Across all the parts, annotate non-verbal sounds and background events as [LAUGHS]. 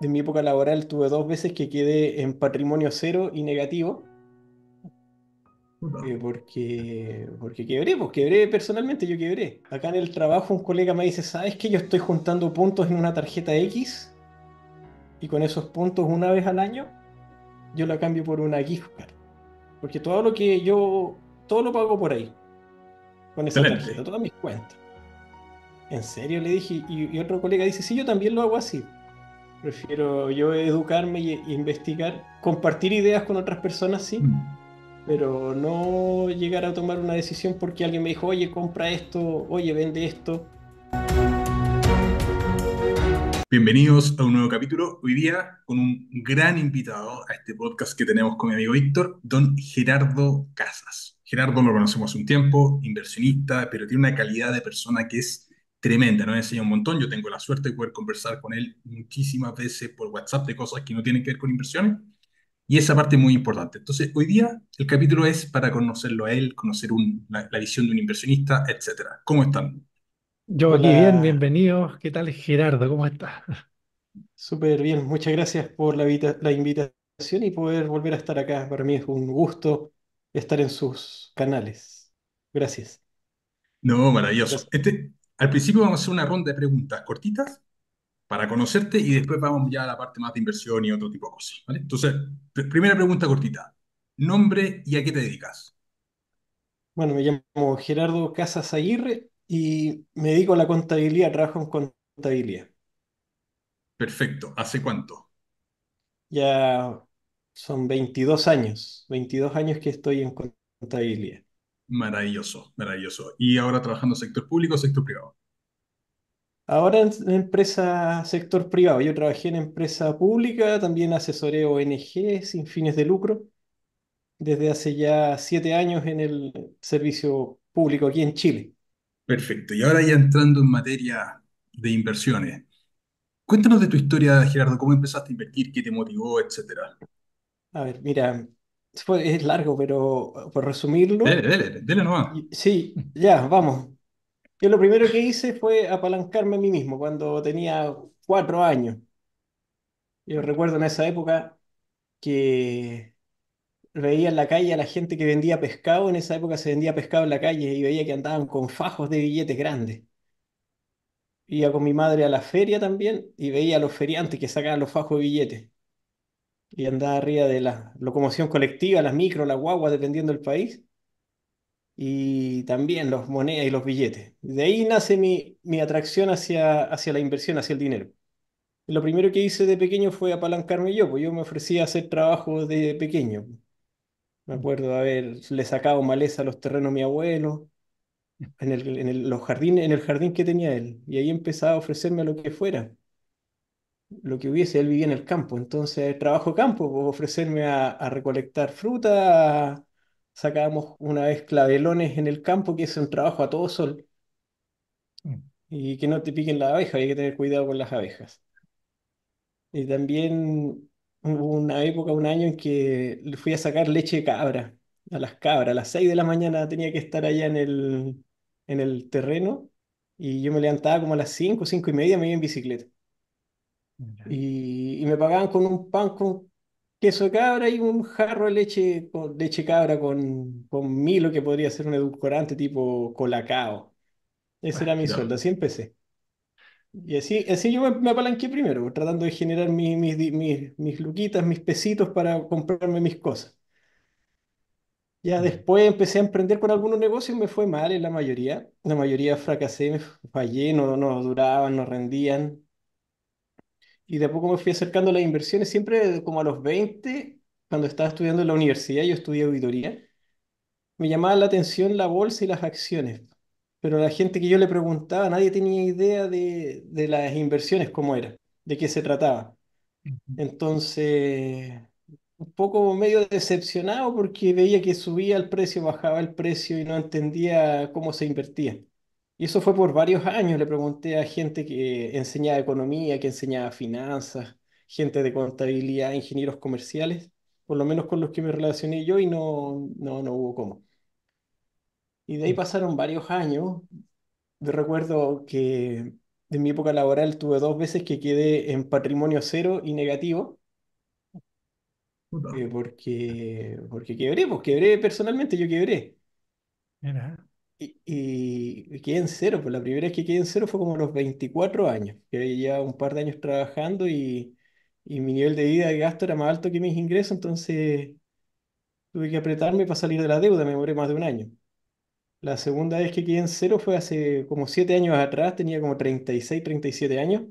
en mi época laboral tuve dos veces que quedé en patrimonio cero y negativo. Eh, porque, porque quebré, pues personalmente, yo quebré. Acá en el trabajo un colega me dice, ¿sabes que yo estoy juntando puntos en una tarjeta X? Y con esos puntos una vez al año, yo la cambio por una gift card. Porque todo lo que yo, todo lo pago por ahí. Con esa tarjeta, todas mis cuentas. En serio, le dije, y, y otro colega dice, sí, yo también lo hago así. Prefiero yo educarme e investigar, compartir ideas con otras personas, sí, mm. pero no llegar a tomar una decisión porque alguien me dijo, oye, compra esto, oye, vende esto. Bienvenidos a un nuevo capítulo. Hoy día con un gran invitado a este podcast que tenemos con mi amigo Víctor, don Gerardo Casas. Gerardo lo conocemos hace un tiempo, inversionista, pero tiene una calidad de persona que es tremenda, nos enseña un montón. Yo tengo la suerte de poder conversar con él muchísimas veces por WhatsApp de cosas que no tienen que ver con inversiones. Y esa parte es muy importante. Entonces, hoy día el capítulo es para conocerlo a él, conocer la, visión de un inversionista, etcétera. ¿Cómo están? Yo aquí bien, bienvenidos. ¿Qué tal Gerardo? ¿Cómo estás? Súper bien, muchas gracias por la, la invitación y poder volver a estar acá. Para mí es un gusto estar en sus canales. Gracias. No, maravilloso. Este, al principio vamos a hacer una ronda de preguntas cortitas para conocerte y después vamos ya a la parte más de inversión y otro tipo de cosas. Entonces, primera pregunta cortita. Nombre y a qué te dedicas. Bueno, me llamo Gerardo Casas Aguirre y me dedico a la contabilidad, trabajo en contabilidad. Perfecto. ¿Hace cuánto? Ya son 22 años, 22 años que estoy en contabilidad. Maravilloso, maravilloso. ¿Y ahora trabajando en sector público o sector privado? Ahora en empresa sector privado. Yo trabajé en empresa pública, también asesoré ONG sin fines de lucro desde hace ya siete años en el servicio público aquí en Chile. Perfecto. Y ahora ya entrando en materia de inversiones. Cuéntanos de tu historia, Gerardo, cómo empezaste a invertir, qué te motivó, etcétera. A ver, mira, [LAUGHS] Es largo, pero por resumirlo. Dele, dele, dele nomás. Sí, ya, vamos. Yo lo primero que hice fue apalancarme a mí mismo cuando tenía cuatro años. Yo recuerdo en esa época que veía en la calle a la gente que vendía pescado. En esa época se vendía pescado en la calle y veía que andaban con fajos de billetes grandes. Iba con mi madre a la feria también y veía a los feriantes que sacaban los fajos de billetes y andaba arriba de la locomoción colectiva, las micro, las guaguas, dependiendo del país, y también los monedas y los billetes. De ahí nace mi, mi atracción hacia, hacia la inversión, hacia el dinero. Lo primero que hice de pequeño fue apalancarme yo, pues yo me ofrecía a hacer trabajo de pequeño. Me mm. acuerdo haberle sacado maleza a los terrenos a mi abuelo, en el, en los jardines, en el jardín que tenía él, y ahí empezaba a ofrecerme lo que fuera lo que hubiese, él vivía en el campo, entonces trabajo campo, pues, ofrecerme a, recolectar fruta, sacábamos una vez clavelones en el campo, que es un trabajo a todo sol, mm. y que no te piquen las abejas, hay que tener cuidado con las abejas. Y también hubo una época, un año en que fui a sacar leche de cabra, a las cabras, a las 6 de la mañana tenía que estar allá en el, en el terreno, y yo me levantaba como a las 5, 5 y media, me iba en bicicleta. Y, me pagaban con un pan con queso de cabra y un jarro de leche, de leche cabra con, con milo, que podría ser un edulcorante tipo colacao. Ese era ah, mi sueldo, así empecé. Y así, así yo me, apalanqué primero, tratando de generar mis, mis, mis luquitas, mis pesitos para comprarme mis cosas. Ya después empecé a emprender con algunos negocios, me fue mal en la mayoría. La mayoría fracasé, fallé, no, no duraban, no rendían. Y de a poco me fui acercando a las inversiones, siempre como a los 20, cuando estaba estudiando en la universidad, yo estudié auditoría, me llamaba la atención la bolsa y las acciones, pero la gente que yo le preguntaba, nadie tenía idea de, de las inversiones, cómo era, de qué se trataba. Entonces, un poco medio decepcionado porque veía que subía el precio, bajaba el precio y no entendía cómo se invertía. Y eso fue por varios años. Le pregunté a gente que enseñaba economía, que enseñaba finanzas, gente de contabilidad, ingenieros comerciales, por lo menos con los que me relacioné yo y no, no, no hubo cómo. Y de ahí mm. pasaron varios años. Yo recuerdo que de mi época laboral tuve dos veces que quedé en patrimonio cero y negativo. Eh, porque, porque quebré, pues quebré personalmente, yo quebré. Mira. Y, y quedé en cero, pues la primera vez que quedé en cero fue como a los 24 años, que ya un par de años trabajando y, y mi nivel de vida y gasto era más alto que mis ingresos, entonces tuve que apretarme para salir de la deuda, me demoré más de un año. La segunda vez que quedé en cero fue hace como 7 años atrás, tenía como 36, 37 años.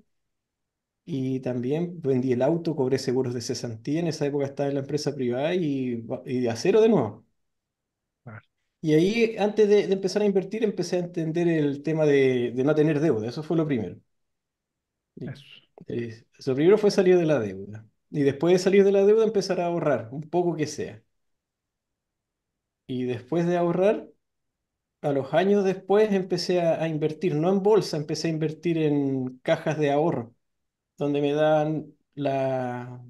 Y también vendí el auto, cobré seguros de cesantía, en esa época estaba en la empresa privada y, y acero de nuevo. Y ahí, antes de, empezar a invertir, empecé a entender el tema de, no tener deuda. Eso fue lo primero. lo primero fue salir de la deuda. Y después de salir de la deuda, empezar a ahorrar, un poco que sea. Y después de ahorrar, a los años después empecé a, invertir, no en bolsa, empecé a invertir en cajas de ahorro, donde me dan la,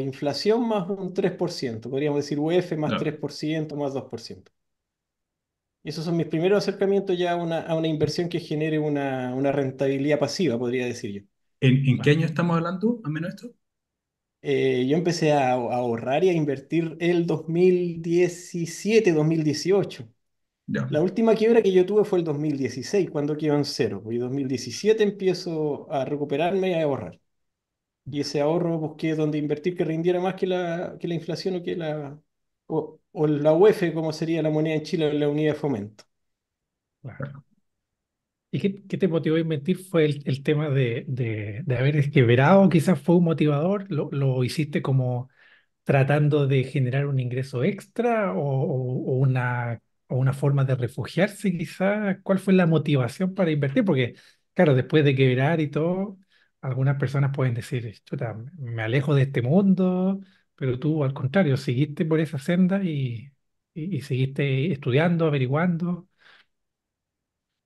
inflación más un 3%, podríamos decir UF más 3%, más 2% esos son mis primeros acercamientos ya a una, a una inversión que genere una, una, rentabilidad pasiva, podría decir yo. ¿En, qué año estamos hablando, al menos esto? Eh, yo empecé a, ahorrar y a invertir el 2017, 2018. La última quiebra que yo tuve fue el 2016, cuando quedó en cero. Y 2017 empiezo a recuperarme y a ahorrar. Y ese ahorro busqué donde invertir que rindiera más que la, que la inflación o que la, o, o la UEF, como sería la moneda en Chile, la unidad de fomento. ¿Y qué, qué, te motivó a invertir? ¿Fue el, tema de, de, de, haber quebrado? ¿Quizás fue un motivador? ¿Lo, lo hiciste como tratando de generar un ingreso extra o, o, una, o una forma de refugiarse quizás? ¿Cuál fue la motivación para invertir? Porque, claro, después de quebrar y todo, algunas personas pueden decir, Chuta, me alejo de este mundo, pero tú al contrario, seguiste por esa senda y, y, seguiste estudiando, averiguando.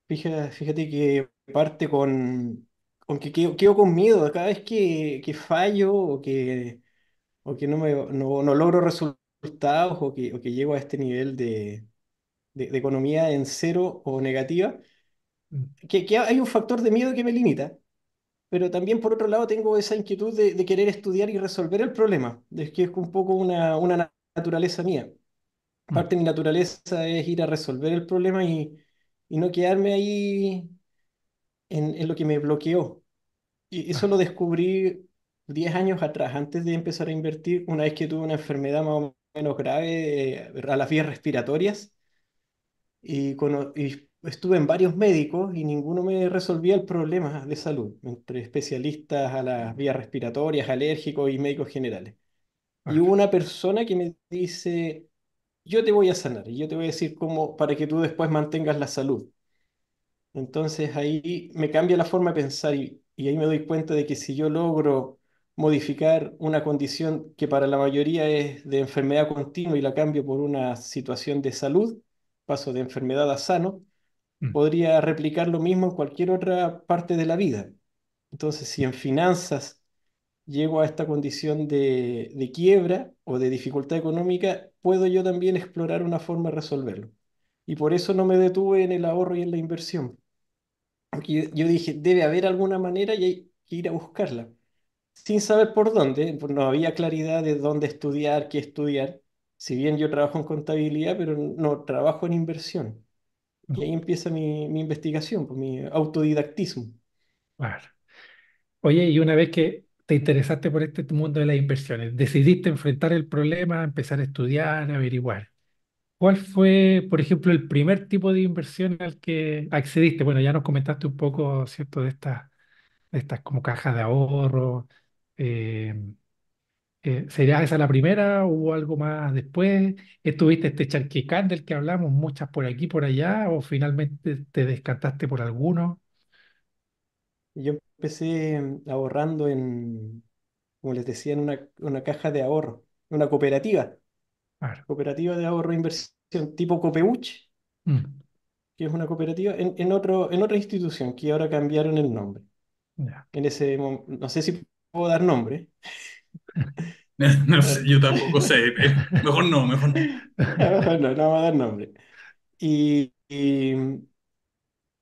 Fíjate, fíjate que parte con, con que quedo, con miedo. Cada vez que, que fallo o que, o que no, me, no, no logro resultados o que, o que llego a este nivel de, de, de economía en cero o negativa, mm. que, que hay un factor de miedo que me limita pero también por otro lado tengo esa inquietud de, querer estudiar y resolver el problema, es que es un poco una, naturaleza mía. Mm. Parte de mi naturaleza es ir a resolver el problema y, no quedarme ahí en, lo que me bloqueó. Y ah. eso lo descubrí 10 años atrás, antes de empezar a invertir, una vez que tuve una enfermedad más o menos grave eh, a las vías respiratorias. Y, con, y estuve en varios médicos y ninguno me resolvía el problema de salud, entre especialistas a las vías respiratorias, alérgicos y médicos generales. Y hubo una persona que me dice, yo te voy a sanar y yo te voy a decir cómo para que tú después mantengas la salud. Entonces ahí me cambia la forma de pensar y, y ahí me doy cuenta de que si yo logro modificar una condición que para la mayoría es de enfermedad continua y la cambio por una situación de salud, paso de enfermedad a sano, Mm. podría replicar lo mismo en cualquier otra parte de la vida. Entonces, si en finanzas llego a esta condición de, quiebra o de dificultad económica, puedo yo también explorar una forma de resolverlo. Y por eso no me detuve en el ahorro y en la inversión. yo, dije, debe haber alguna manera y hay que ir a buscarla. Sin saber por dónde, pues no había claridad de dónde estudiar, qué estudiar. Si bien yo trabajo en contabilidad, pero no trabajo en inversión. Y ahí empieza mi, mi investigación, pues, mi autodidactismo. Oye, y una vez que te interesaste por este mundo de las inversiones, decidiste enfrentar el problema, empezar a estudiar, a averiguar. ¿Cuál fue, por ejemplo, el primer tipo de inversión al que accediste? Bueno, ya nos comentaste un poco, ¿cierto?, de estas, estas como cajas de ahorro, eh, eh, ¿Sería esa la primera? o algo más después? ¿Estuviste este charquicán del que hablamos, muchas por aquí, por allá? ¿O finalmente te descartaste por alguno? Yo empecé mm, ahorrando en, como les decía, en una, una caja de ahorro, una cooperativa, cooperativa de ahorro e inversión tipo Copeuch, mm. que es una cooperativa en, en, otro, en otra institución que ahora cambiaron el nombre. En ese no sé si puedo dar nombre. [LAUGHS] No, yo tampoco sé, eh, mejor no, mejor no. [LAUGHS] No, no a dar nombre. Y, y,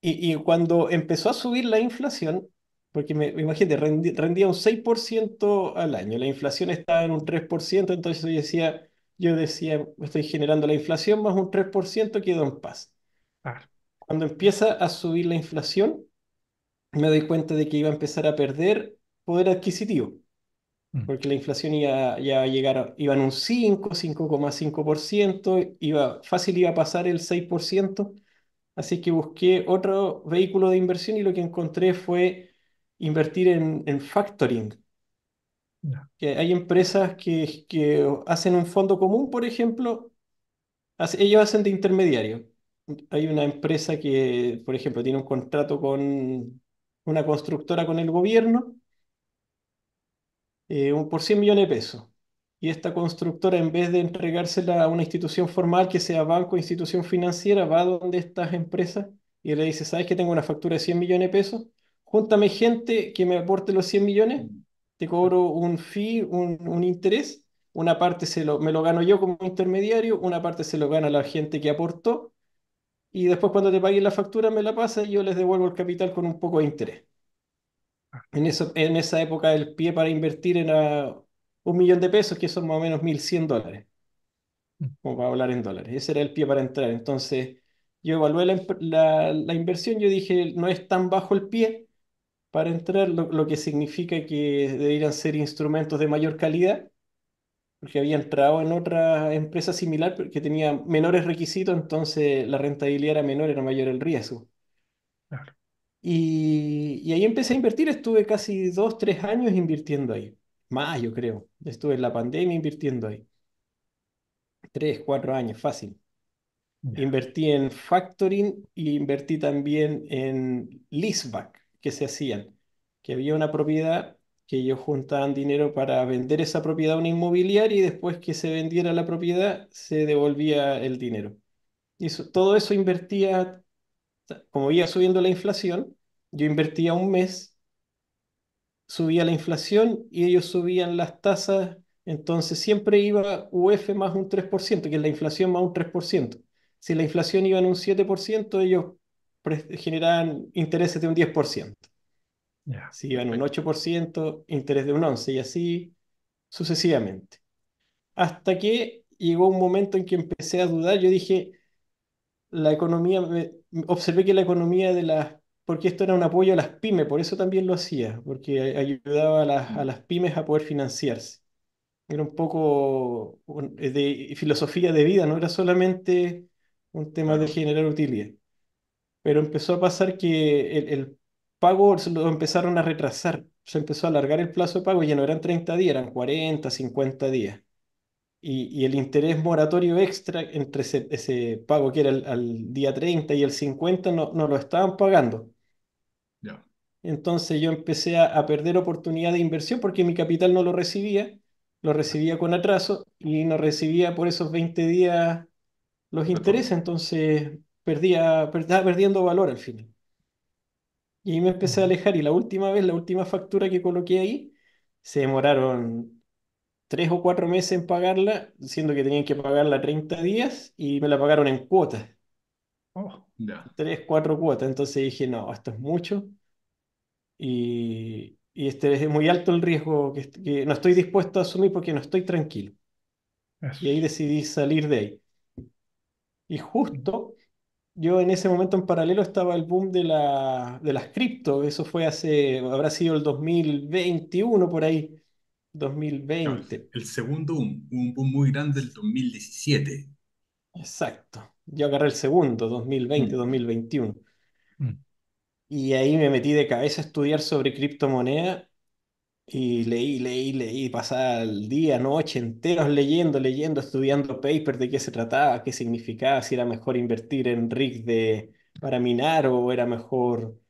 y, cuando empezó a subir la inflación, porque me, imagínate, rendía, un 6% al año, la inflación estaba en un 3%, entonces yo decía, yo decía, estoy generando la inflación más un 3%, quedo en paz. Cuando empieza a subir la inflación, me doy cuenta de que iba a empezar a perder poder adquisitivo. Mm. porque la inflación iba, iba, a llegar, a, en un 5, 5,5%, iba, fácil iba a pasar el 6%, así que busqué otro vehículo de inversión y lo que encontré fue invertir en, factoring. Que hay empresas que, hacen un fondo común, por ejemplo, ellos hacen de intermediario. Hay una empresa que, por ejemplo, tiene un contrato con una constructora con el gobierno eh, por 100 millones de pesos. Y esta constructora, en vez de entregársela a una institución formal, que sea banco o institución financiera, va a donde estas empresas y le dice, ¿sabes que tengo una factura de 100 millones de pesos? Júntame gente que me aporte los 100 millones, te cobro un fee, un, interés, una parte se lo, me lo gano yo como intermediario, una parte se lo gana la gente que aportó, y después cuando te paguen la factura me la pasa y yo les devuelvo el capital con un poco de interés en, eso, en esa época el pie para invertir era un millón de pesos, que son más o menos 1.100 dólares, como para hablar en dólares. Ese era el pie para entrar. Entonces yo evalué la, inversión, yo dije, no es tan bajo el pie para entrar, lo, que significa que deberían ser instrumentos de mayor calidad, porque había entrado en otra empresa similar que tenía menores requisitos, entonces la rentabilidad era menor, era mayor el riesgo. Y, ahí empecé a invertir, estuve casi dos, tres años invirtiendo ahí, más yo creo, estuve en la pandemia invirtiendo ahí, tres, cuatro años, fácil. Invertí en factoring y invertí también en leaseback que se hacían, que había una propiedad que ellos juntaban dinero para vender esa propiedad a una inmobiliaria y después que se vendiera la propiedad se devolvía el dinero. Y todo eso invertía como iba subiendo la inflación, yo invertía un mes, subía la inflación y ellos subían las tasas, entonces siempre iba UF más un 3%, que es la inflación más un 3%. Si la inflación iba en un 7%, ellos generaban intereses de un 10%. Si iban un 8%, interés de un 11% y así sucesivamente. Hasta que llegó un momento en que empecé a dudar, yo dije, la economía, observé que la economía de las, porque esto era un apoyo a las pymes, por eso también lo hacía, porque ayudaba a las, a pymes a poder financiarse. Era un poco de filosofía de vida, no era solamente un tema de generar utilidad. Pero empezó a pasar que el, el pago lo empezaron a retrasar, se empezó a alargar el plazo de pago, ya no eran 30 días, eran 40, 50 días y, el interés moratorio extra entre ese, pago que era al día 30 y el 50 no, lo estaban pagando. Entonces yo empecé a, perder oportunidad de inversión porque mi capital no lo recibía, lo recibía con atraso y no recibía por esos 20 días los intereses, entonces perdía, perdiendo valor al final. Y me empecé a alejar y la última vez, la última factura que coloqué ahí, se demoraron tres o cuatro meses en pagarla, siendo que tenían que pagarla 30 días y me la pagaron en cuotas, oh. tres, cuatro cuotas. Entonces dije, no, esto es mucho y, este es muy alto el riesgo que, no estoy dispuesto a asumir porque no estoy tranquilo. Y ahí decidí salir de ahí. Y justo yo en ese momento en paralelo estaba el boom de, la, de las cripto, eso fue hace, habrá sido el 2021 por ahí. 2020. El segundo un boom muy grande del 2017. Exacto. Yo agarré el segundo, 2020, 2021. Mm. Mm. Y ahí me metí de cabeza a estudiar sobre criptomoneda y leí, leí, leí, pasaba el día, noche enteros leyendo, leyendo, estudiando papers de qué se trataba, qué significaba, si era mejor invertir en rig de para minar o era mejor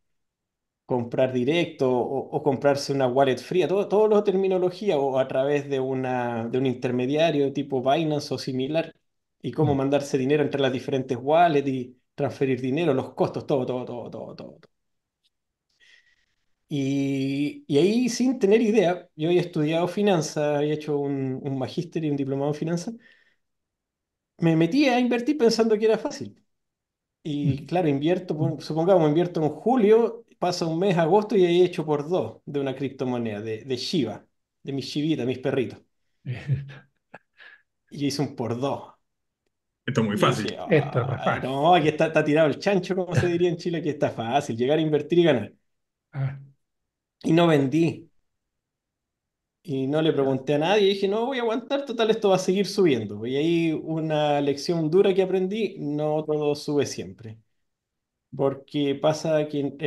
comprar directo o, comprarse una wallet fría, todo, todo lo terminología o a través de, una, de un intermediario tipo Binance o similar y cómo mm. mandarse dinero entre las diferentes wallets y transferir dinero, los costos, todo, todo, todo, todo, todo. Y, y, ahí sin tener idea, yo había estudiado finanzas, había hecho un, un magíster y un diplomado en finanzas, me metí a invertir pensando que era fácil. Y mm. claro, invierto, supongamos, invierto en julio pasa un mes, agosto, y ahí he hecho por dos de una criptomoneda, de, de Shiba, de mis Shivita, mis perritos. [LAUGHS] y hice un por dos. Esto es muy fácil. Ah, no, aquí está, tirado el chancho, como se diría en Chile, que está fácil, llegar a invertir y ganar. Ah. Y no vendí. Y no le pregunté a nadie, dije, no, voy a aguantar, total, esto va a seguir subiendo. Y ahí una lección dura que aprendí, no todo sube siempre porque pasa que en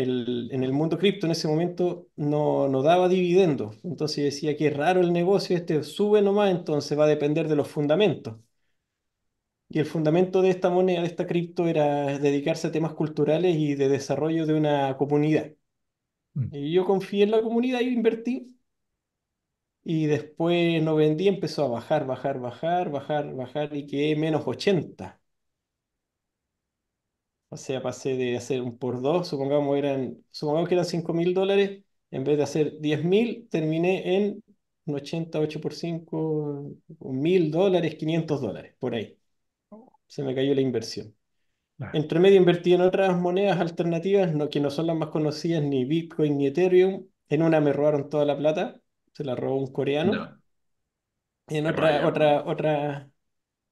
el, mundo cripto en ese momento no, no daba dividendos. Entonces decía que es raro el negocio, este sube nomás, entonces va a depender de los fundamentos. Y el fundamento de esta moneda, de esta cripto, era dedicarse a temas culturales y de desarrollo de una comunidad. Mm. Y yo confié en la comunidad y invertí. Y después no vendí, empezó a bajar, bajar, bajar, bajar, bajar y quedé menos 80. O sea, pasé de hacer un por dos, supongamos, eran, supongamos que eran 5 mil dólares, en vez de hacer 10 mil, terminé en un 88 por 5, mil dólares, 500 dólares, por ahí. Se me cayó la inversión. Entre medio invertí en otras monedas alternativas que no son las más conocidas, ni Bitcoin ni Ethereum. En una me robaron toda la plata, se la robó un coreano. En otra, otra, otra,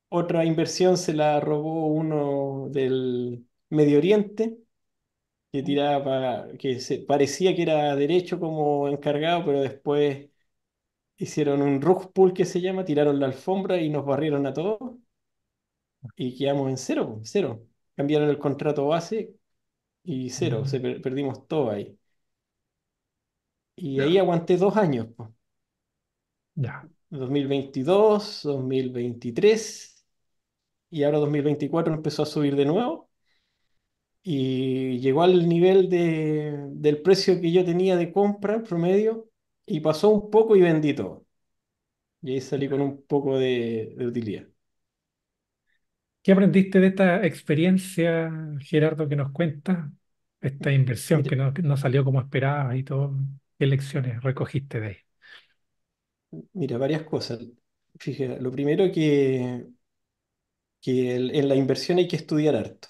otra inversión se la robó uno del, Medio Oriente, que tiraba que parecía que era derecho como encargado, pero después hicieron un rug pull que se llama, tiraron la alfombra y nos barrieron a todos y quedamos en cero, pues, cero. Cambiaron el contrato base y cero, perdimos todo ahí. Y ahí aguanté dos años. Pues. Ya. 2022, 2023 y ahora 2024 empezó a subir de nuevo y llegó al nivel del precio que yo tenía de compra promedio y pasó un poco y vendí todo. Y ahí salí con un poco de, utilidad. ¿Qué aprendiste de esta experiencia, Gerardo, que nos cuenta? Esta inversión que no, salió como esperaba y todo. ¿Qué lecciones recogiste de ahí? Mira, varias cosas. Fíjate, lo primero que, que en la inversión hay que estudiar harto.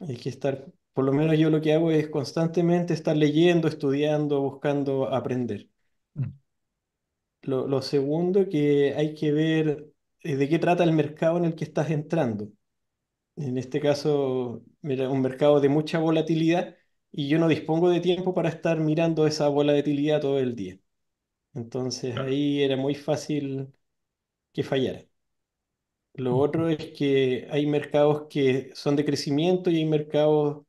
Hay que estar, por lo menos yo lo que hago es constantemente estar leyendo, estudiando, buscando aprender. Mm. Lo, segundo que hay que ver es de qué trata el mercado en el que estás entrando. En este caso, mira, un mercado de mucha volatilidad y yo no dispongo de tiempo para estar mirando esa volatilidad todo el día. Entonces ahí era muy fácil que fallara. Lo otro es que hay mercados que son de crecimiento y hay mercados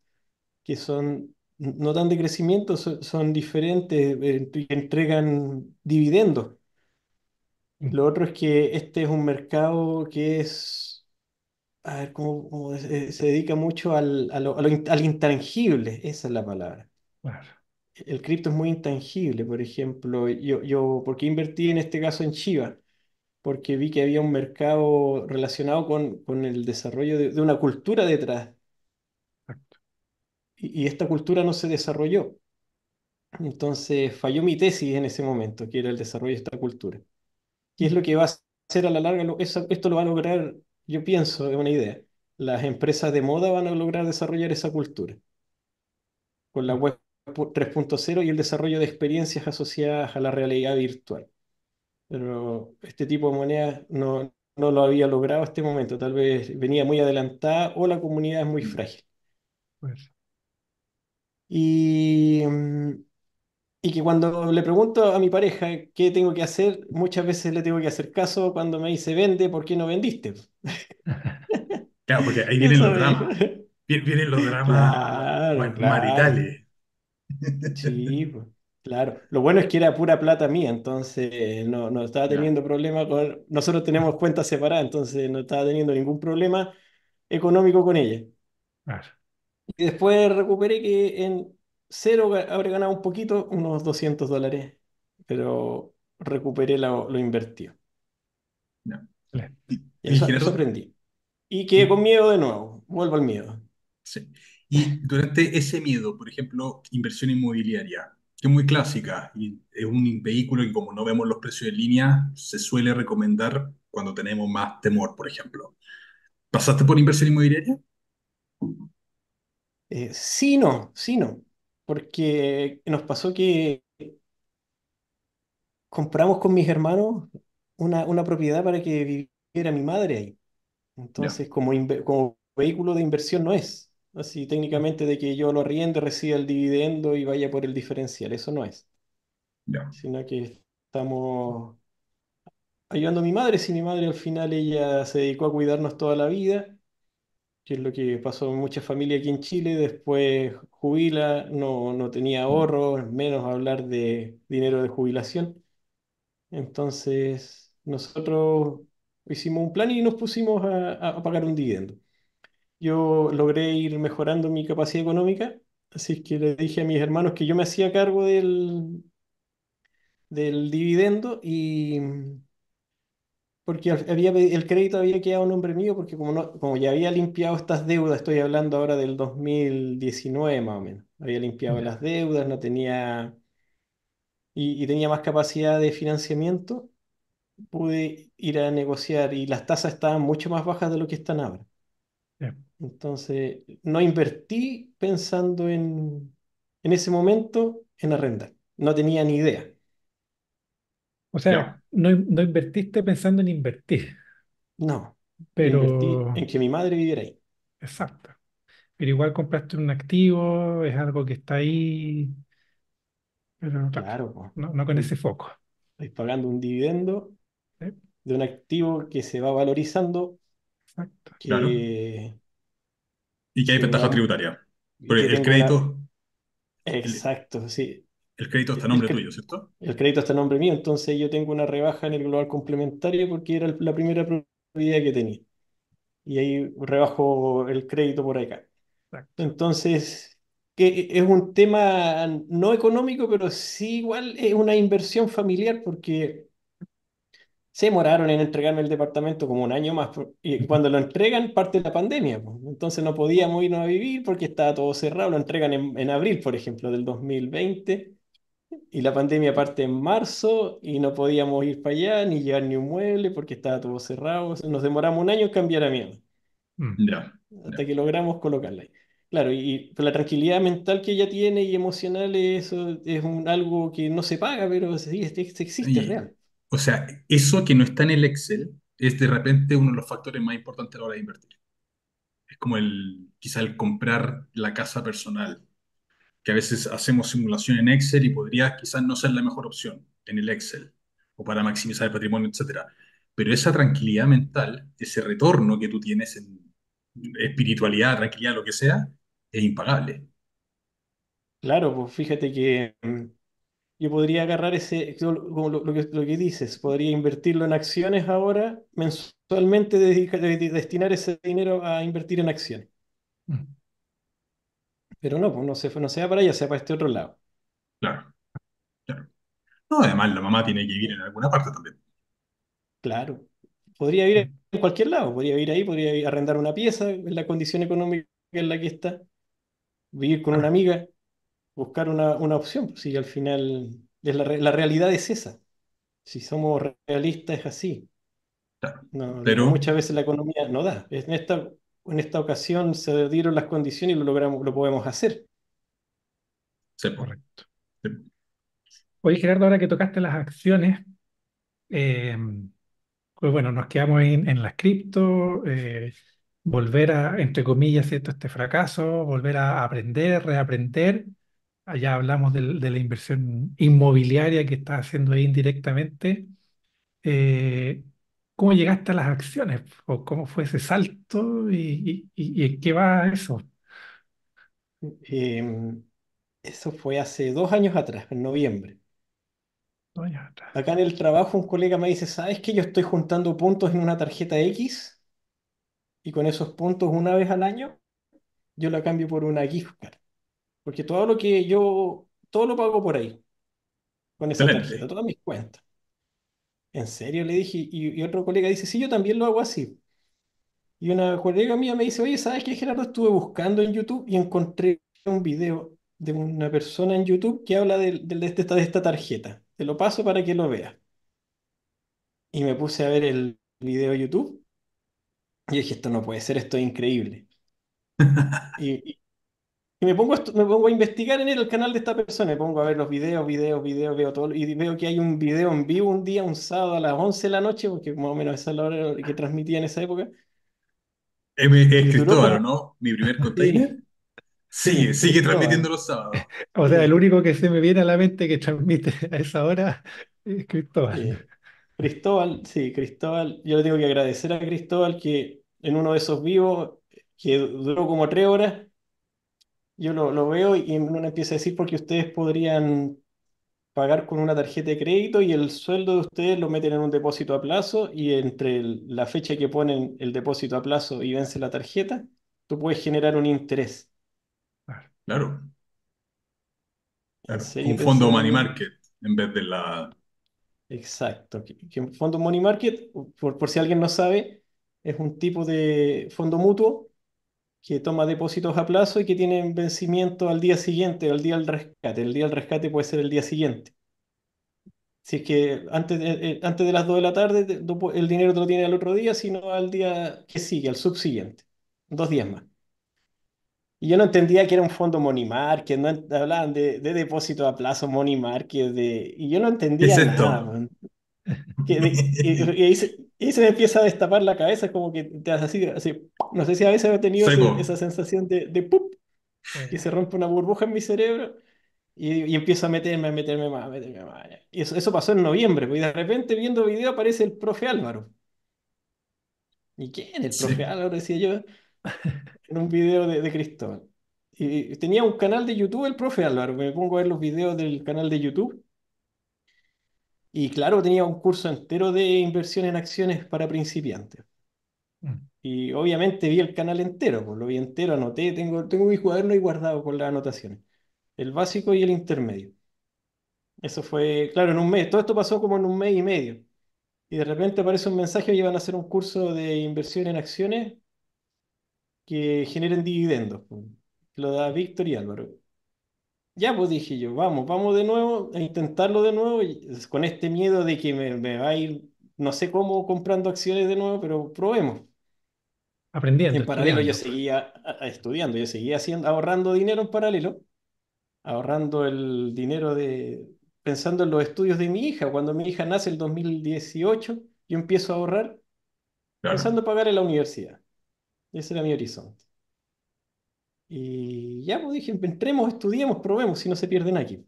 que son no tan de crecimiento, son, diferentes eh, y entregan dividendos. Mm. Lo otro es que este es un mercado que es, a ver, eh, se, dedica mucho al, intangible, esa es la palabra. El cripto es muy intangible, por ejemplo, yo, yo porque invertí en este caso en Shiba, porque vi que había un mercado relacionado con, con el desarrollo de, una cultura detrás. Y, esta cultura no se desarrolló. Entonces falló mi tesis en ese momento, que era el desarrollo de esta cultura. ¿Qué es lo que va a hacer a la larga? esto lo va a lograr, yo pienso, es una idea. Las empresas de moda van a lograr desarrollar esa cultura con la web 3.0 y el desarrollo de experiencias asociadas a la realidad virtual pero este tipo de moneda no, lo había logrado en este momento. Tal vez venía muy adelantada o la comunidad es muy mm. frágil. Pues. Y, mm, y que cuando le pregunto a mi pareja qué tengo que hacer, muchas veces le tengo que hacer caso cuando me dice vende, ¿por qué no vendiste? [LAUGHS] Claro, porque ahí [LAUGHS] vienen los dramas. Vienen los dramas maritales. Sí, pues. Claro, lo bueno es que era pura plata mía, entonces no, no estaba teniendo problema con... Nosotros tenemos cuentas separadas, entonces no estaba teniendo ningún problema económico con ella. Y después recuperé que en cero habré ganado un poquito, unos 200 dólares, pero recuperé lo, lo invertido. Y, eso, Y quedé con miedo de nuevo, vuelvo al miedo. sí. Y durante ese miedo, por ejemplo, inversión inmobiliaria que es muy clásica y es un vehículo y como no vemos los precios en línea, se suele recomendar cuando tenemos más temor, por ejemplo. ¿Pasaste por inversión inmobiliaria? Eh, sí, no, sí, no, porque nos pasó que compramos con mis hermanos una, una propiedad para que viviera mi madre ahí. Entonces, como, como vehículo de inversión no es. Así técnicamente de que yo lo riende, reciba el dividendo y vaya por el diferencial. Eso no es. Sino que estamos ayudando a mi madre. Si mi madre al final ella se dedicó a cuidarnos toda la vida, que es lo que pasó en muchas familias aquí en Chile, después jubila, no, no tenía ahorros, menos hablar de dinero de jubilación. Entonces nosotros hicimos un plan y nos pusimos a pagar un dividendo yo logré ir mejorando mi capacidad económica, así que le dije a mis hermanos que yo me hacía cargo del, del dividendo y mm, porque había, el crédito había quedado en nombre mío, porque como, no, como ya había limpiado estas deudas, estoy hablando ahora del 2019 más o menos, había limpiado las deudas, no tenía, y tenía más capacidad de financiamiento, pude ir a negociar y las tasas estaban mucho más bajas de lo que están ahora. Entonces, no invertí pensando en, en ese momento en arrendar. No tenía ni idea. O sea, no, invertiste pensando en invertir. No, pero en que mi madre viviera ahí. Exacto. Pero igual compraste un activo, es algo que está ahí, pero claro, no, con ese foco. Estoy pagando un dividendo de un activo que se va valorizando, Exacto, y que hay ventaja tributaria. Porque el crédito. Exacto, sí. El crédito está a nombre tuyo, ¿cierto? El crédito está a nombre mío, entonces yo tengo una rebaja en el global complementario porque era la primera propiedad que tenía. Y ahí rebajo el crédito por acá. Exacto. Entonces, que es un tema no económico, pero sí igual es una inversión familiar porque se demoraron en entregarme el departamento como un año más. Y cuando lo entregan, parte la pandemia. Entonces no podíamos irnos a vivir porque estaba todo cerrado. Lo entregan en, en, abril, por ejemplo, del 2020. Y la pandemia parte en marzo y no podíamos ir para allá ni llevar ni un mueble porque estaba todo cerrado. nos demoramos un año en cambiar a mierda. Mm. Hasta que logramos colocarla ahí. Claro, y, la tranquilidad mental que ella tiene y emocional, eso es un, algo que no se paga, pero sí, existe, existe real. O sea, eso que no está en el Excel es de repente uno de los factores más importantes a la hora de invertir. Es como el, quizá el comprar la casa personal, que a veces hacemos simulación en Excel y podría quizás no ser la mejor opción en el Excel o para maximizar el patrimonio, etc. Pero esa tranquilidad mental, ese retorno que tú tienes en espiritualidad, tranquilidad, lo que sea, es impagable. Claro, pues fíjate que mm, yo podría agarrar ese, como lo, que, dices, podría invertirlo en acciones ahora, mensualmente destinar ese dinero a invertir en acciones. Pero no, pues no se, no sea para allá, sea para este otro lado. Claro, No, además la mamá tiene que vivir en alguna parte también. Claro. Podría ir en cualquier lado, podría ir ahí, podría arrendar una pieza en la condición económica en la que está, vivir con una amiga buscar una, una opción, si al final es la, la, realidad es esa. Si somos realistas es así. pero... Muchas veces la economía no da. En esta, en esta ocasión se dieron las condiciones y lo logramos, lo podemos hacer. Sí, correcto. Oye, Gerardo, ahora que tocaste las acciones, eh, pues bueno, nos quedamos en, en las cripto, eh, volver a, entre comillas, ¿cierto? este fracaso, volver a aprender, reaprender allá hablamos de, la inversión inmobiliaria que estás haciendo ahí indirectamente. Eh, ¿Cómo llegaste a las acciones? ¿O cómo fue ese salto? ¿Y, en qué va eso? Em, eso fue hace dos años atrás, en noviembre. Dos años atrás. Acá en el trabajo un colega me dice, ¿sabes que yo estoy juntando puntos en una tarjeta X? Y con esos puntos una vez al año, yo la cambio por una gift porque todo lo que yo, todo lo pago por ahí, con esa tarjeta, todas mis cuentas. En serio, le dije, y, otro colega dice, sí, yo también lo hago así. Y una colega mía me dice, oye, ¿sabes qué, Gerardo? Estuve buscando en YouTube y encontré un video de una persona en YouTube que habla de, esta, de esta tarjeta. Te lo paso para que lo veas. Y me puse a ver el video de YouTube y dije, esto no puede ser, esto es increíble. [LAUGHS] Y, me pongo, a, me pongo a investigar en el canal de esta persona, me pongo a ver los videos, videos, videos, veo todo, y veo que hay un video en vivo un día, un sábado a las 11 de la noche, porque más o menos esa es la hora que transmitía en esa época. es Cristóbal, ¿no? Mi primer container. Sigue, sigue transmitiendo los sábados. O sea, el único que se me viene a la mente que transmite a esa hora es Cristóbal. Cristóbal, sí, Cristóbal. Yo le tengo que agradecer a Cristóbal que en uno de esos vivos, que duró como tres horas, yo lo, veo y uno empieza a decir porque ustedes podrían pagar con una tarjeta de crédito y el sueldo de ustedes lo meten en un depósito a plazo y entre la fecha que ponen el depósito a plazo y vence la tarjeta, tú puedes generar un interés. Claro. Un fondo money market en vez de la... Exacto. un fondo money market, por si alguien no sabe, es un tipo de fondo mutuo que toma depósitos a plazo y que tienen vencimiento al día siguiente, al día del rescate. El día del rescate puede ser el día siguiente. Si es que antes de, eh, antes de las 2 de la tarde el dinero te lo tiene al otro día, sino al día que sigue, al subsiguiente. Dos días más. Y yo no entendía que era un fondo Monimar, que no hablaban de, depósitos depósito a plazo money market. de... Y yo no entendía nada, Que y, y se me empieza a destapar la cabeza, como que te hace así, así. No sé si a veces he tenido esa sensación de, de ¡pup! Y se rompe una burbuja en mi cerebro y, y empiezo a meterme, a meterme más, a meterme más. Y eso, eso pasó en noviembre, pues, y de repente viendo video aparece el profe Álvaro. ¿Y quién? El profe Álvaro, decía yo, en un video de, de Cristóbal. Y tenía un canal de YouTube, el profe Álvaro, me pongo a ver los videos del canal de YouTube y claro, tenía un curso entero de inversión en acciones para principiantes. Mm. Y obviamente vi el canal entero, pues, lo vi entero, anoté, tengo, tengo mi cuaderno ahí guardado con las anotaciones. El básico y el intermedio. Eso fue, claro, en un mes. Todo esto pasó como en un mes y medio. Y de repente aparece un mensaje y van a hacer un curso de inversión en acciones que generen dividendos. Pues. Lo da Víctor y Álvaro. Ya, vos pues, dije yo, vamos, vamos de nuevo, a intentarlo de nuevo, con este miedo de que me, me va a ir, no sé cómo, comprando acciones de nuevo, pero probemos. Aprendiendo. En paralelo yo seguía estudiando, yo seguía haciendo, ahorrando dinero en paralelo, ahorrando el dinero de, pensando en los estudios de mi hija. Cuando mi hija nace el 2018, yo empiezo a ahorrar pensando en pagar en la universidad. Ese era mi horizonte. Y ya, pues dije, entremos, estudiemos, probemos, si no se pierden aquí.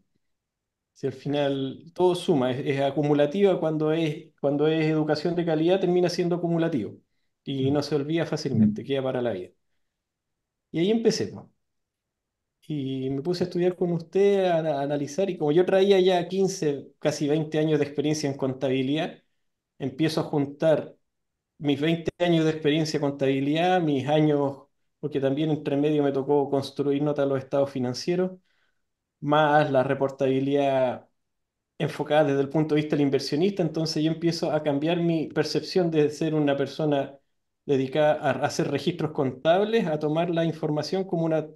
Si al final todo suma, es, acumulativa cuando es, cuando es educación de calidad, termina siendo acumulativo y mm. no se olvida fácilmente, queda para la vida. Y ahí empecé, pues. Y me puse a estudiar con usted, a, a, analizar, y como yo traía ya 15, casi 20 años de experiencia en contabilidad, empiezo a juntar mis 20 años de experiencia en contabilidad, mis años porque también entre medio me tocó construir nota de los estados financieros, más la reportabilidad enfocada desde el punto de vista del inversionista, entonces yo empiezo a cambiar mi percepción de ser una persona dedicada a hacer registros contables, a tomar la información como una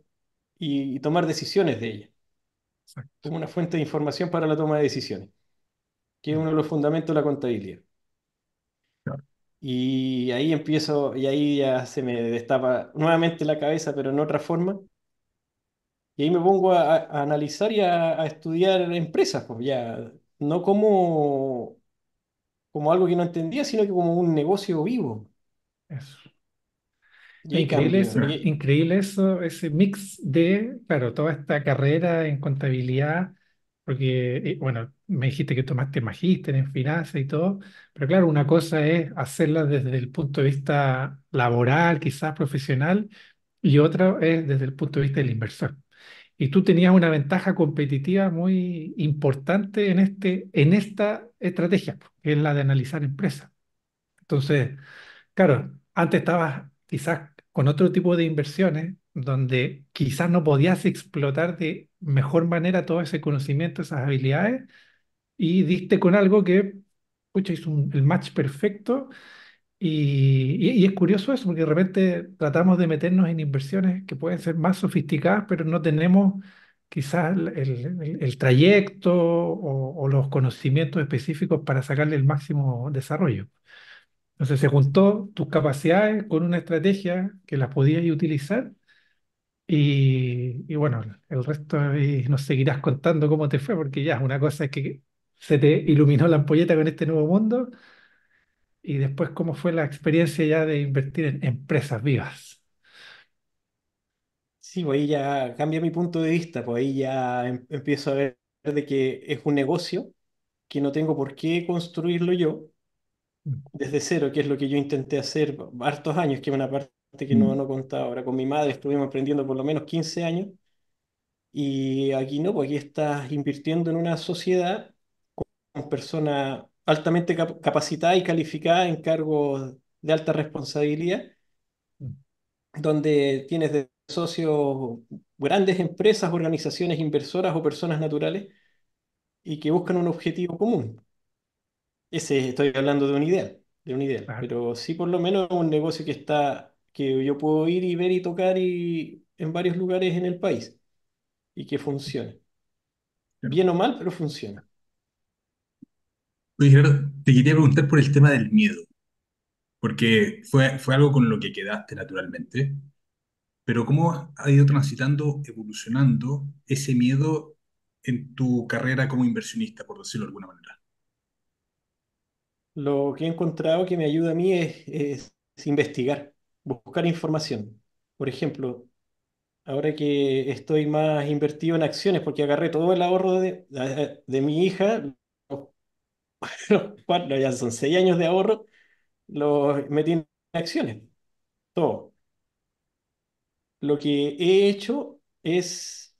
y, tomar decisiones de ella, como una fuente de información para la toma de decisiones, que es mm. uno de los fundamentos de la contabilidad. Y ahí empiezo, y ahí ya se me destapa nuevamente la cabeza, pero en otra forma. Y ahí me pongo a, analizar y a, estudiar empresas, pues ya, no como, como algo que no entendía, sino que como un negocio vivo. Eso. Increíble eso, ese mix de, claro, toda esta carrera en contabilidad, porque, eh, bueno, me dijiste que tomaste magíster en finanzas y todo, pero claro, una cosa es hacerla desde el punto de vista laboral, quizás profesional, y otra es desde el punto de vista del inversor. Y tú tenías una ventaja competitiva muy importante en, este, en esta estrategia, que es la de analizar empresas. Entonces, claro, antes estabas quizás con otro tipo de inversiones, donde quizás no podías explotar de mejor manera todo ese conocimiento, esas habilidades, y diste con algo que, pucha, hizo el match perfecto. Y, y, es curioso eso, porque de repente tratamos de meternos en inversiones que pueden ser más sofisticadas, pero no tenemos quizás el, el, trayecto o, los conocimientos específicos para sacarle el máximo desarrollo. Entonces se juntó tus capacidades con una estrategia que las podías utilizar y, y bueno, el resto nos seguirás contando cómo te fue, porque ya una cosa es que se te iluminó la ampolleta con este nuevo mundo y después cómo fue la experiencia ya de invertir en empresas vivas. Sí, pues ahí ya cambia mi punto de vista, pues ahí ya em, empiezo a ver de que es un negocio que no tengo por qué construirlo yo mm. desde cero, que es lo que yo intenté hacer hartos años, que es una parte que no, mm. no contaba ahora. Con mi madre estuvimos aprendiendo por lo menos 15 años y aquí no, pues aquí estás invirtiendo en una sociedad con personas altamente capacitadas y calificadas en cargos de alta responsabilidad, mm. donde tienes de socios grandes empresas, organizaciones inversoras o personas naturales y que buscan un objetivo común. Ese estoy hablando de un ideal, de pero sí por lo menos un negocio que está que yo puedo ir y ver y tocar y en varios lugares en el país y que funcione. Bien o mal, pero funciona te quería preguntar por el tema del miedo, porque fue, fue algo con lo que quedaste naturalmente, pero ¿cómo ha ido transitando, evolucionando ese miedo en tu carrera como inversionista, por decirlo de alguna manera? Lo que he encontrado que me ayuda a mí es, investigar, buscar información. Por ejemplo, ahora que estoy más invertido en acciones, porque agarré todo el ahorro de mi hija, bueno, ya son seis años de ahorro, los metí en acciones. Todo. Lo que he hecho es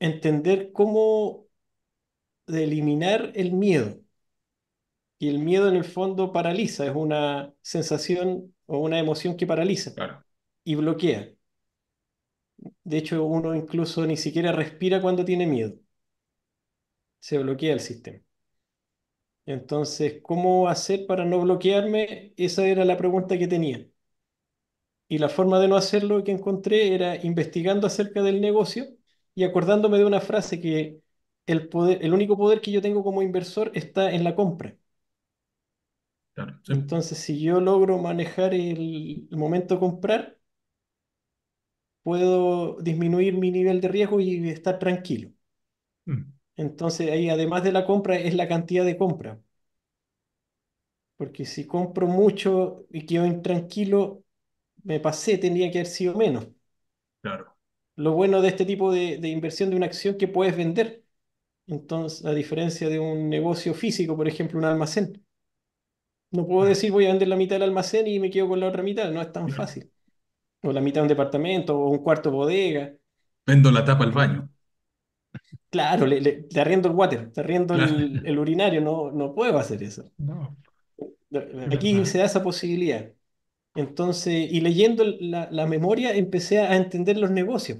entender cómo eliminar el miedo. Y el miedo en el fondo paraliza, es una sensación o una emoción que paraliza y bloquea. De hecho, uno incluso ni siquiera respira cuando tiene miedo. Se bloquea el sistema. Entonces, ¿cómo hacer para no bloquearme? Esa era la pregunta que tenía. Y la forma de no hacerlo que encontré era investigando acerca del negocio y acordándome de una frase que el poder, el único poder que yo tengo como inversor está en la compra. Entonces, si yo logro manejar el, momento de comprar, puedo disminuir mi nivel de riesgo y estar tranquilo. Mm. Entonces ahí además de la compra es la cantidad de compra. Porque si compro mucho y quedo intranquilo, me pasé, tendría que haber sido menos. Claro. Lo bueno de este tipo de, inversión de una acción que puedes vender. Entonces, a diferencia de un negocio físico, por ejemplo, un almacén. No puedo mm. decir voy a vender la mitad del almacén y me quedo con la otra mitad, no es tan fácil. O la mitad de un departamento o un cuarto bodega. Vendo la tapa al baño. Claro, le, le, arriendo el water, te arriendo el, urinario, no, no puedo hacer eso. Aquí se da esa posibilidad. Entonces, y leyendo la, la, memoria empecé a entender los negocios.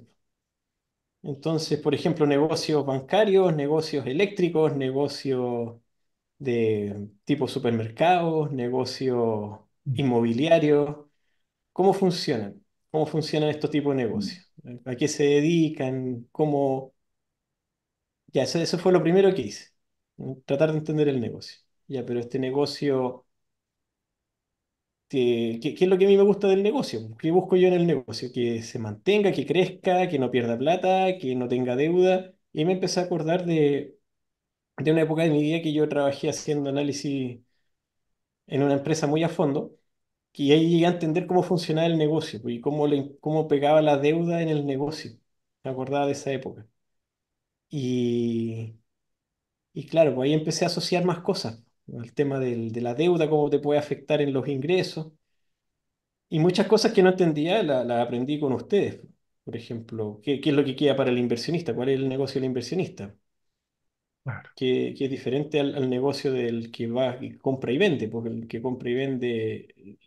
Entonces, por ejemplo, negocios bancarios, negocios eléctricos, negocios de tipo supermercados, negocios mm. inmobiliarios. ¿Cómo funcionan? ¿Cómo funcionan estos tipos de mm. negocios? ¿A qué se dedican? ¿Cómo, ya, eso, fue lo primero que hice, tratar de entender el negocio. Ya, pero este negocio, eh, ¿qué, es lo que a mí me gusta del negocio? ¿Qué busco yo en el negocio? Que se mantenga, que crezca, que no pierda plata, que no tenga deuda. Y me empecé a acordar de, de una época de mi vida que yo trabajé haciendo análisis en una empresa muy a fondo. Y ahí llegué a entender cómo funcionaba el negocio y cómo, le- cómo pegaba la deuda en el negocio. Me acordaba de esa época. Y, claro, pues ahí empecé a asociar más cosas, el tema de la deuda, cómo te puede afectar en los ingresos. Y muchas cosas que no entendía la- las aprendí con ustedes. Por ejemplo, ¿qué, es lo que queda para el inversionista? ¿Cuál es el negocio del inversionista? Claro. Que, es diferente al, negocio del que va compra y vende, porque el que compra y vende,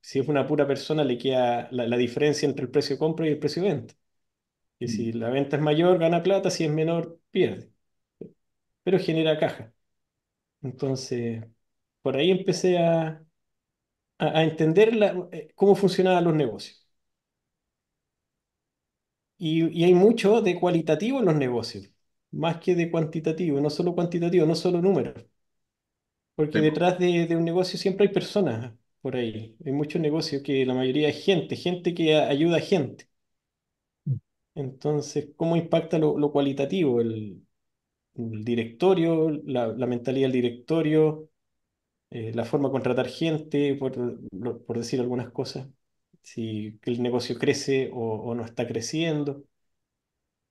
si es una pura persona, le queda la, la diferencia entre el precio de compra y el precio de venta. Que mm. si la venta es mayor, gana plata, si es menor, pierde. Pero genera caja. Entonces, por ahí empecé a, a, entender eh, cómo funcionaban los negocios. Y, hay mucho de cualitativo en los negocios, más que de cuantitativo, no solo cuantitativo, no solo números. Porque detrás de, de un negocio siempre hay personas por ahí. Hay muchos negocios que la mayoría es gente, gente que ayuda a gente. Entonces, ¿cómo impacta lo, cualitativo? El, directorio, la, mentalidad del directorio, eh, la forma de contratar gente, por, decir algunas cosas, si el negocio crece o, no está creciendo.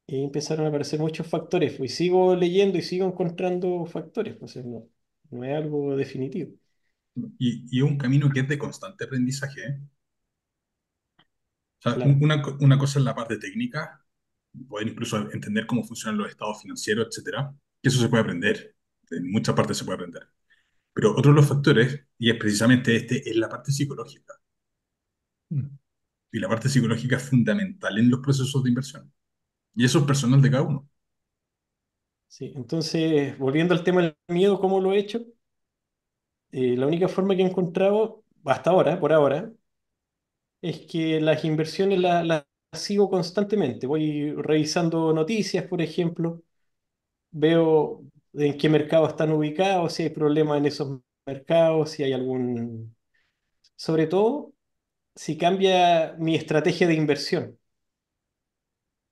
Y empezaron a aparecer muchos factores, pues, y sigo leyendo y sigo encontrando factores, pues eh, no, no es algo definitivo. Y, y un camino que es de constante aprendizaje, ¿eh? una, cosa es la parte técnica, poder incluso entender cómo funcionan los estados financieros, etcétera, que eso se puede aprender, en muchas partes se puede aprender. Pero otro de los factores, y es precisamente este, es la parte psicológica. Mm. Y la parte psicológica es fundamental en los procesos de inversión. Y eso es personal de cada uno. Sí, entonces, volviendo al tema del miedo, ¿cómo lo he hecho? Eh, la única forma que he encontrado, hasta ahora, por ahora, es que las inversiones las, sigo constantemente. Voy revisando noticias, por ejemplo, veo en qué mercado están ubicados, si hay problemas en esos mercados, si hay algún... Sobre todo, si cambia mi estrategia de inversión.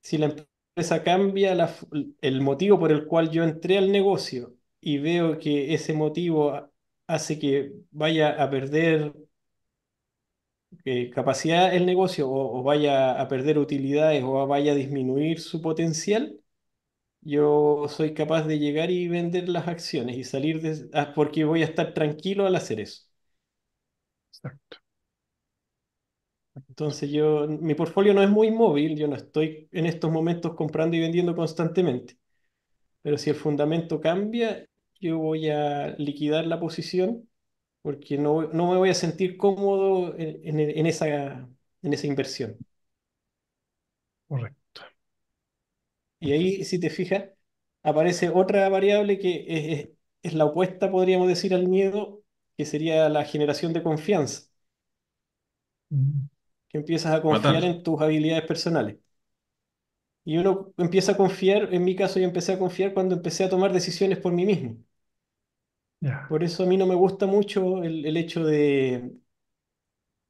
Si la empresa cambia el motivo por el cual yo entré al negocio y veo que ese motivo hace que vaya a perder eh, capacidad el negocio o, vaya a perder utilidades o vaya a disminuir su potencial, yo soy capaz de llegar y vender las acciones y salir de... Ah, porque voy a estar tranquilo al hacer eso. Entonces yo, mi portfolio no es muy móvil, yo no estoy en estos momentos comprando y vendiendo constantemente. Pero si el fundamento cambia, yo voy a liquidar la posición porque no, me voy a sentir cómodo en, esa, en esa inversión. Correcto. Y ahí, si te fijas, aparece otra variable que es, la opuesta, podríamos decir, al miedo, que sería la generación de confianza. Que empiezas a confiar en tus habilidades personales. Y uno empieza a confiar, en mi caso yo empecé a confiar cuando empecé a tomar decisiones por mí mismo. Por eso a mí no me gusta mucho el, el hecho de,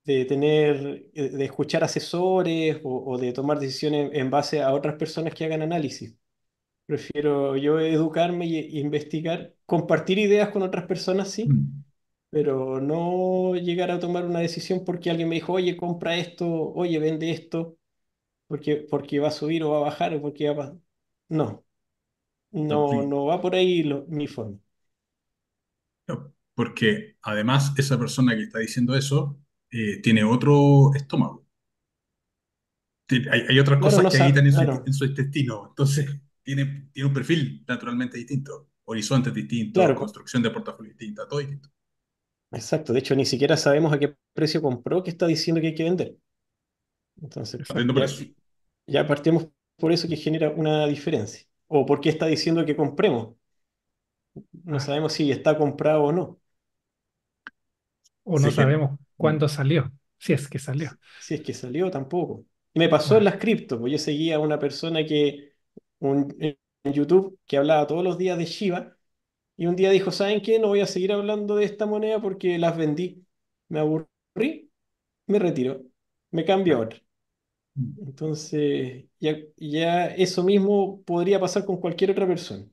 de tener, de escuchar asesores o, de tomar decisiones en base a otras personas que hagan análisis. Prefiero yo educarme y, investigar, compartir ideas con otras personas, sí, mm. pero no llegar a tomar una decisión porque alguien me dijo, oye, compra esto, oye, vende esto, porque, porque va a subir o va a bajar o porque No, No, no, va por ahí lo- mi forma. Porque además esa persona que está diciendo eso eh, tiene otro estómago. hay, otras cosas que hay en, su, intestino. Entonces, tiene, tiene un perfil naturalmente distinto, horizontes distintos, construcción de portafolio distinta, todo distinto. Exacto, de hecho ni siquiera sabemos a qué precio compró que está diciendo que hay que vender. Entonces, ya, ya partimos por eso que genera una diferencia. O por qué está diciendo que compremos no sabemos si está comprado o no. O no sabemos cuándo salió, si es que salió. Si es que salió, tampoco. Me pasó en las criptos, pues yo seguía a una persona que, en YouTube, que hablaba todos los días de Shiba, y un día dijo, ¿saben qué? No voy a seguir hablando de esta moneda porque las vendí. Me aburrí, me retiro, me cambio ah. otra. Entonces, ya, eso mismo podría pasar con cualquier otra persona.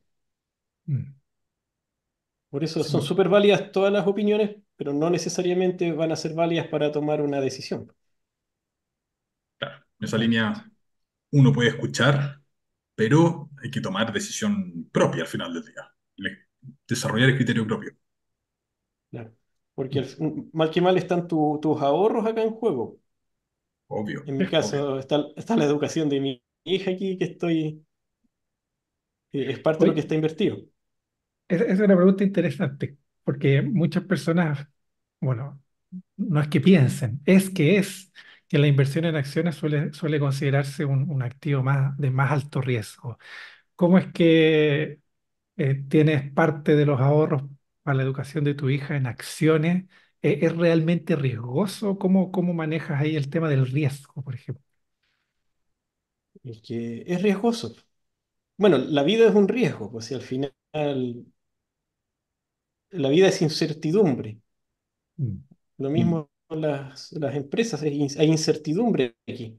Mm. Por eso son súper válidas todas las opiniones, pero no necesariamente van a ser válidas para tomar una decisión. Claro, en esa línea uno puede escuchar, pero hay que tomar decisión propia al final del día, desarrollar el criterio propio. Claro, porque mal que mal están tus ahorros acá en juego. Obvio. En mi caso está, la educación de mi hija aquí, que estoy... Eh, es parte de lo que está invertido es una pregunta interesante, porque muchas personas, bueno, no es que piensen, es que es que la inversión en acciones suele, suele considerarse un, activo más, de más alto riesgo. ¿Cómo es que eh, tienes parte de los ahorros para la educación de tu hija en acciones? ¿E, ¿Es, realmente riesgoso? ¿Cómo, cómo manejas ahí el tema del riesgo, por ejemplo? Es que es riesgoso. Bueno, la vida es un riesgo, pues si al final la vida es incertidumbre. Mm. Lo mismo con las, empresas, hay incertidumbre aquí.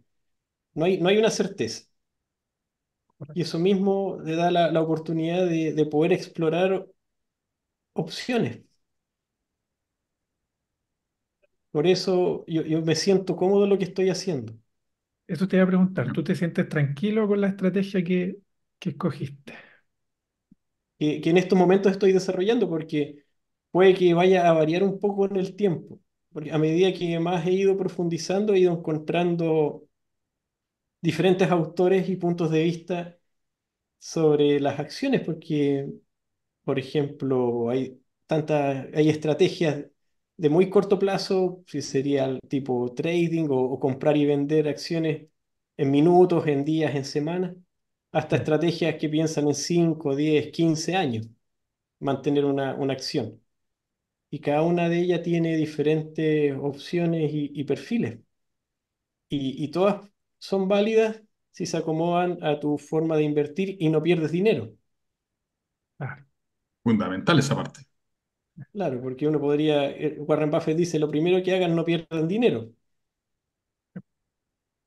No hay, no hay una certeza. Y eso mismo le da la, oportunidad de, poder explorar opciones. Por eso yo, me siento cómodo en lo que estoy haciendo. Eso te iba a preguntar, ¿tú te sientes tranquilo con la estrategia que, que escogiste? que, en estos momentos estoy desarrollando porque puede que vaya a variar un poco en el tiempo, porque a medida que más he ido profundizando, he ido encontrando diferentes autores y puntos de vista sobre las acciones, porque, por ejemplo, hay, tantas, hay estrategias de muy corto plazo, si sería el tipo trading o, comprar y vender acciones en minutos, en días, en semanas, hasta estrategias que piensan en 5, 10, 15 años mantener una acción y cada una de ellas tiene diferentes opciones y, perfiles. Y, todas son válidas si se acomodan a tu forma de invertir y no pierdes dinero. Fundamental esa parte. Claro, porque uno podría, eh, Warren Buffett dice, lo primero que hagan no pierdan dinero.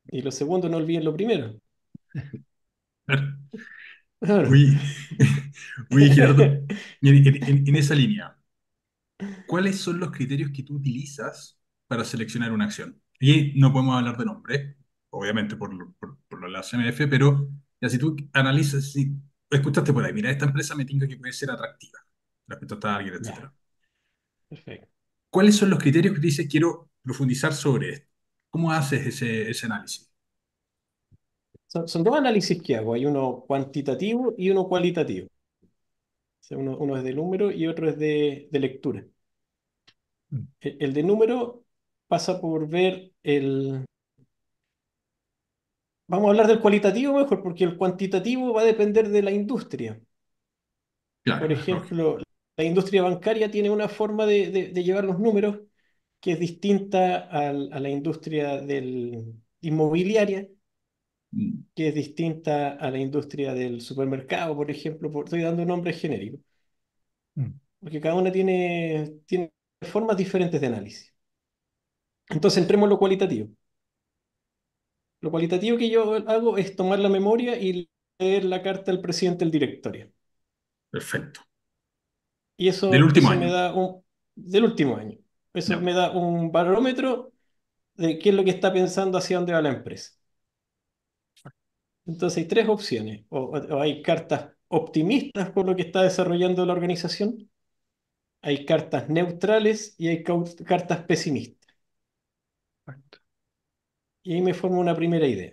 Y lo segundo, no olviden lo primero. Muy [LAUGHS] Uy, en esa línea, ¿Cuáles son los criterios que tú utilizas para seleccionar una acción? Y no podemos hablar de nombre, obviamente por, por, la CMF, pero si tú analizas, si escuchaste por ahí, mira, esta empresa me tiene que puede ser atractiva respecto a esta alguien, etc. Perfecto. ¿Cuáles son los criterios que dices quiero profundizar sobre esto? ¿Cómo haces ese, análisis? son, dos análisis que hago, hay uno cuantitativo y uno cualitativo uno, es de número y otro es de, lectura. Mm. E, el, de número pasa por ver el... Vamos a hablar del cualitativo mejor, porque el cuantitativo va a depender de la industria. por ejemplo, la industria bancaria tiene una forma de, llevar los números que es distinta a, a la industria del, inmobiliaria, que es distinta a la industria del supermercado, por ejemplo, por, estoy dando un nombre genérico, mm. porque cada una tiene, tiene formas diferentes de análisis. Entonces, entremos en lo cualitativo. Lo cualitativo que yo hago es tomar la memoria y leer la carta del presidente del directorio. Perfecto. Y eso, del último año. da del último año. Eso me da un barómetro de qué es lo que está pensando hacia dónde va la empresa. Entonces hay tres opciones. O, hay cartas optimistas por lo que está desarrollando la organización, hay cartas neutrales y hay cartas pesimistas. Y ahí me forma una primera idea.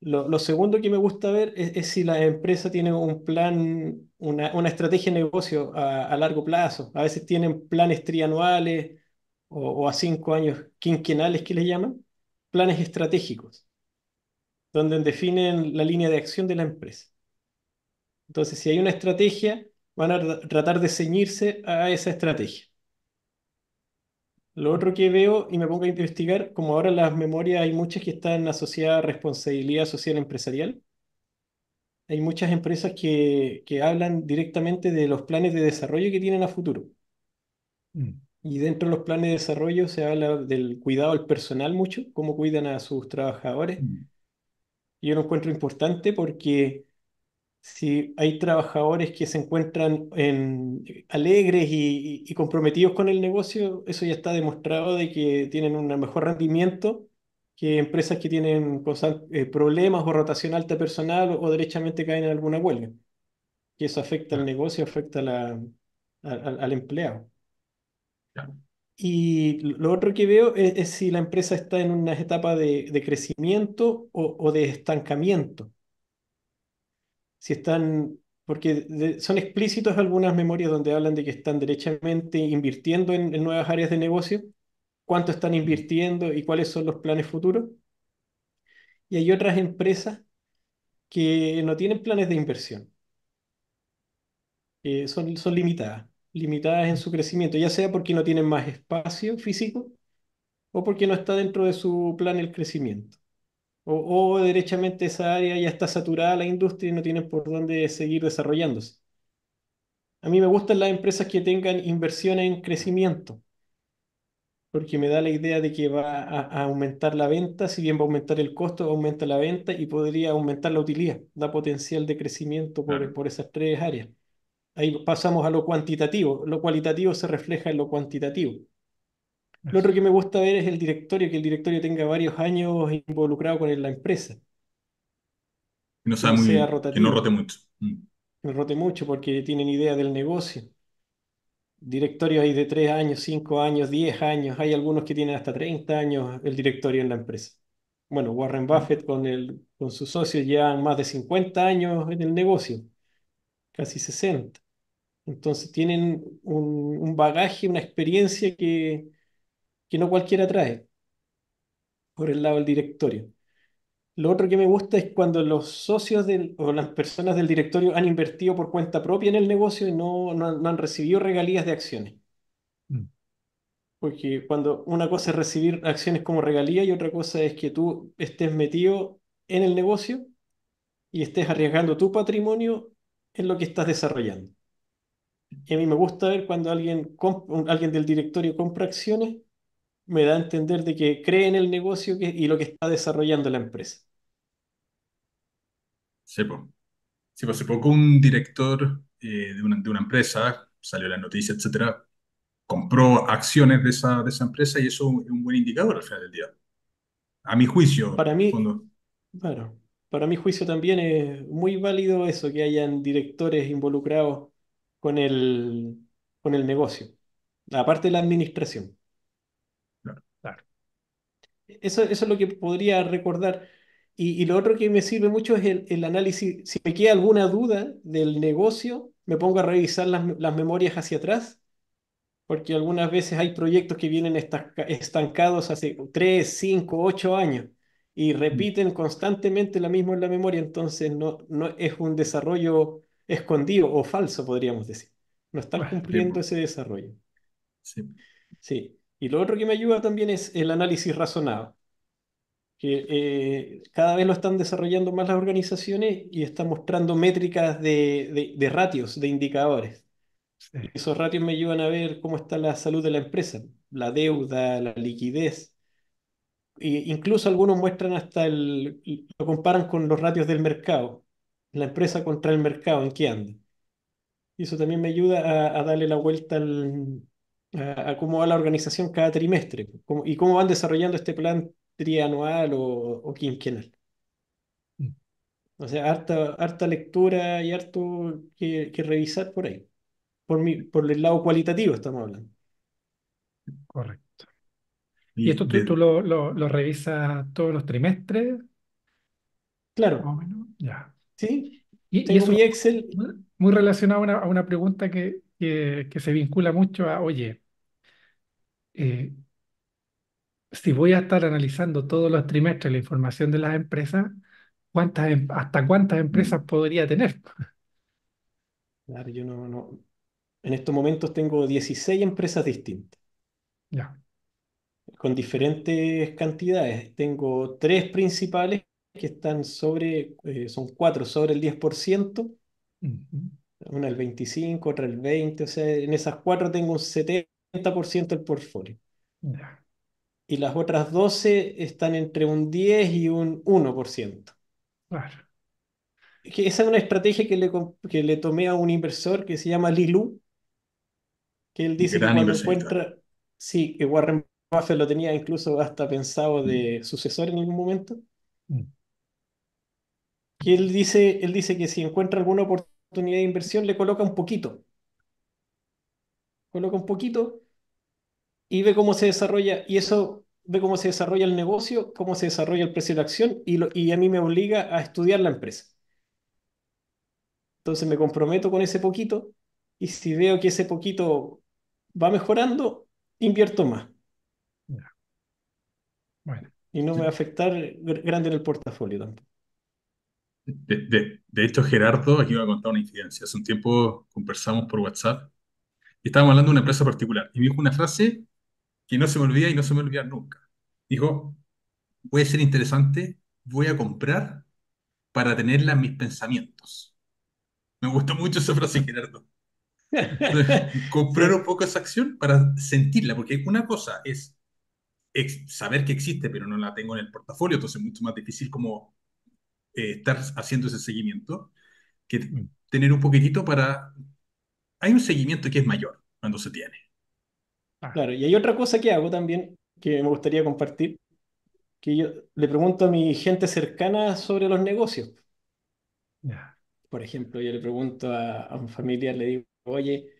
Lo, segundo que me gusta ver es, si la empresa tiene un plan, una, estrategia de negocio a, largo plazo. A veces tienen planes trianuales o, o, a cinco años quinquenales que le llaman, planes estratégicos donde definen la línea de acción de la empresa. Entonces, si hay una estrategia, van a tratar de ceñirse a esa estrategia. Lo otro que veo y me pongo a investigar, como ahora las memorias hay muchas que están asociadas a responsabilidad social empresarial, hay muchas empresas que, hablan directamente de los planes de desarrollo que tienen a futuro. Mm. Y dentro de los planes de desarrollo se habla del cuidado al personal mucho, cómo cuidan a sus trabajadores, mm yo lo encuentro importante porque si hay trabajadores que se encuentran alegres y, comprometidos con el negocio, eso ya está demostrado de que tienen un mejor rendimiento que empresas que tienen eh, problemas o rotación alta personal o, derechamente caen en alguna huelga. Que eso afecta al negocio, afecta al empleado. Y lo otro que veo es, si la empresa está en una etapa de, crecimiento o, de estancamiento. Si están, porque son explícitos algunas memorias donde hablan de que están derechamente invirtiendo en, nuevas áreas de negocio, cuánto están invirtiendo y cuáles son los planes futuros. Y hay otras empresas que no tienen planes de inversión, son, son limitadas limitadas en su crecimiento, ya sea porque no tienen más espacio físico o porque no está dentro de su plan el crecimiento. O, derechamente esa área ya está saturada la industria y no tienen por dónde seguir desarrollándose. A mí me gustan las empresas que tengan inversiones en crecimiento, porque me da la idea de que va a, aumentar la venta, si bien va a aumentar el costo, aumenta la venta y podría aumentar la utilidad, da potencial de crecimiento por, por esas tres áreas. Ahí pasamos a lo cuantitativo. Lo cualitativo se refleja en lo cuantitativo. Lo otro que me gusta ver es el directorio, que el directorio tenga varios años involucrado con la empresa. No que no rote mucho. Mm. Que no rote mucho porque tienen idea del negocio. Directorios hay de 3 años, 5 años, 10 años. Hay algunos que tienen hasta 30 años el directorio en la empresa. Bueno, Warren Buffett con, el, con sus socios llevan más de 50 años en el negocio, casi 60. Entonces tienen un, bagaje, una experiencia que, no cualquiera trae por el lado del directorio. Lo otro que me gusta es cuando los socios o las personas del directorio han invertido por cuenta propia en el negocio y no, han recibido regalías de acciones. Mm. Porque cuando una cosa es recibir acciones como regalía y otra cosa es que tú estés metido en el negocio y estés arriesgando tu patrimonio en lo que estás desarrollando. Y a mí me gusta ver cuando alguien, alguien del directorio compra acciones, me da a entender de que cree en el negocio que, y lo que está desarrollando la empresa. Sí, pues. Sí, hace poco un director eh, de, una, empresa, salió la noticia, etcétera, compró acciones de esa, de esa empresa y eso es un buen indicador al final del día. A mi juicio. Para mí, claro para mi juicio también es muy válido eso, que hayan directores involucrados con el, con el negocio, aparte de la administración. Eso, eso es lo que podría recordar. Y, y, lo otro que me sirve mucho es el, análisis. Si me queda alguna duda del negocio, me pongo a revisar las, memorias hacia atrás, porque algunas veces hay proyectos que vienen estancados hace 3, 5, 8 años y mm. repiten constantemente lo mismo en la memoria, entonces no, no es un desarrollo escondido o falso, podríamos decir. No están ah, cumpliendo pues. ese desarrollo. Sí. Y lo otro que me ayuda también es el análisis razonado, que eh, cada vez lo están desarrollando más las organizaciones y están mostrando métricas de, de, ratios, de indicadores. Esos ratios me ayudan a ver cómo está la salud de la empresa, la deuda, la liquidez. E incluso algunos muestran hasta el, lo comparan con los ratios del mercado, la empresa contra el mercado, en qué anda. Y eso también me ayuda a, darle la vuelta a, cómo va la organización cada trimestre y cómo van desarrollando este plan trianual o, quinquenal. O sea, harta, harta lectura y harto que, revisar por ahí. Por, mi, por el lado cualitativo estamos hablando. Correcto. ¿Y, esto tú, lo, revisas todos los trimestres? Claro. Ya. Sí, y, eso Muy relacionado a una, pregunta que, que, se vincula mucho a, oye, eh, si voy a estar analizando todos los trimestres la información de las empresas, ¿cuántas, em-, ¿hasta cuántas empresas podría tener? Claro, yo no, no. En estos momentos tengo 16 empresas distintas. Ya. Con diferentes cantidades. Tengo tres principales que están sobre, eh, son cuatro, sobre el 10%, una el 25, otra el 20, o sea, en esas cuatro tengo un 70% del portfolio. Y las otras 12 están entre un 10 y un 1%. Claro. Que esa es una estrategia que le, tomé a un inversor que se llama Lilu, que él dice que cuando encuentra, sí, que Warren Buffett lo tenía incluso hasta pensado de mm. sucesor en algún momento, mm. Y él dice, él dice que si encuentra alguna oportunidad de inversión le coloca un poquito. Coloca un poquito y ve cómo se desarrolla. Y eso ve cómo se desarrolla el negocio, cómo se desarrolla el precio de la acción y, y a mí me obliga a estudiar la empresa. Entonces me comprometo con ese poquito y si veo que ese poquito va mejorando, invierto más. Y no me va a afectar grande en el portafolio tampoco. De, de, hecho, Gerardo, aquí me a contar una incidencia. Hace un tiempo conversamos por WhatsApp y estábamos hablando de una empresa particular. Y me dijo una frase que no se me olvida y no se me olvida nunca. Dijo, puede ser interesante, voy a comprar para tenerla en mis pensamientos. Me gustó mucho esa frase, Gerardo. [LAUGHS] comprar un poco esa acción para sentirla, porque una cosa es saber que existe, pero no la tengo en el portafolio, entonces es mucho más difícil como eh, estar haciendo ese seguimiento, que mm. tener un poquitito para... Hay un seguimiento que es mayor cuando se tiene. Ah. Claro, y hay otra cosa que hago también que me gustaría compartir, que yo le pregunto a mi gente cercana sobre los negocios. Por ejemplo, yo le pregunto a, un familiar, le digo, oye,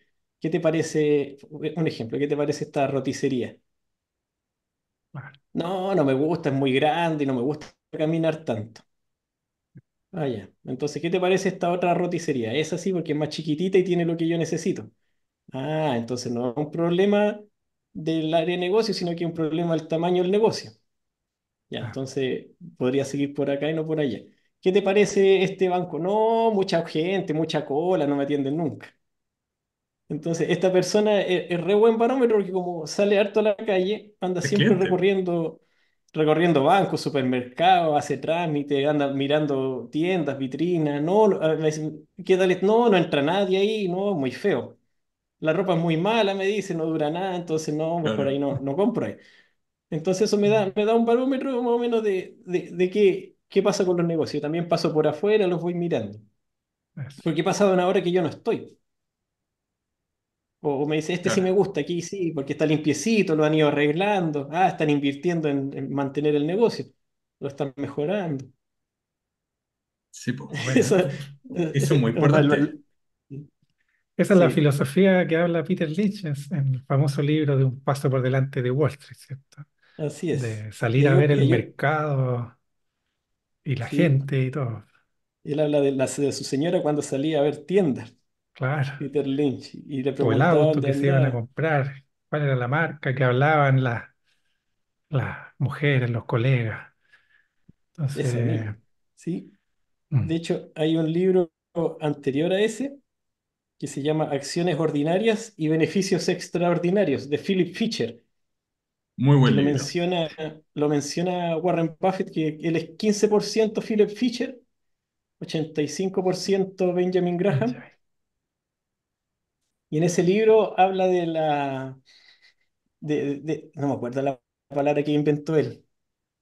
¿qué te parece, un ejemplo, qué te parece esta roticería? Ah. No, no me gusta, es muy grande y no me gusta caminar tanto. Ah, ya. Entonces, ¿qué te parece esta otra roticería? Es así porque es más chiquitita y tiene lo que yo necesito. Ah, entonces no es un problema del área de negocio, sino que es un problema del tamaño del negocio. Ya, ah. entonces podría seguir por acá y no por allá. ¿Qué te parece este banco? No, mucha gente, mucha cola, no me atienden nunca. Entonces, esta persona es, re buen barómetro porque como sale harto a la calle, anda siempre recorriendo, recorriendo bancos, supermercados, hace trámite, anda mirando tiendas, vitrinas, no, ¿qué tal? No, no entra nadie ahí, no, muy feo. La ropa es muy mala, me dice, no dura nada, entonces no, mejor ahí no, no compro Entonces eso me da, me da un barómetro más o menos de, de, de qué, qué pasa con los negocios. También paso por afuera, los voy mirando. Porque he pasado una hora que yo no estoy. O, me dice, este sí me gusta, aquí sí, porque está limpiecito, lo han ido arreglando, ah, están invirtiendo en, mantener el negocio, lo están mejorando. Sí, pues, [LAUGHS] eso, es muy [LAUGHS] importante. Esa es la filosofía que habla Peter Lynch en el famoso libro de Un paso por delante de Wall Street, ¿cierto? Así es. salir a ver el mercado y la gente y todo. Él habla de su señora cuando salía a ver tiendas claro. Peter Lynch, O el auto que se iban a comprar, cuál era la marca que hablaban las, mujeres, los colegas. Entonces, ¿sí? Mm. De hecho, hay un libro anterior a ese que se llama Acciones Ordinarias y Beneficios Extraordinarios, de Philip Fisher, Muy bueno. lo menciona, lo menciona Warren Buffett, que él es 15% Philip Fisher, 85% Benjamin Graham, y en ese libro habla de la... De, no me acuerdo la palabra que inventó él.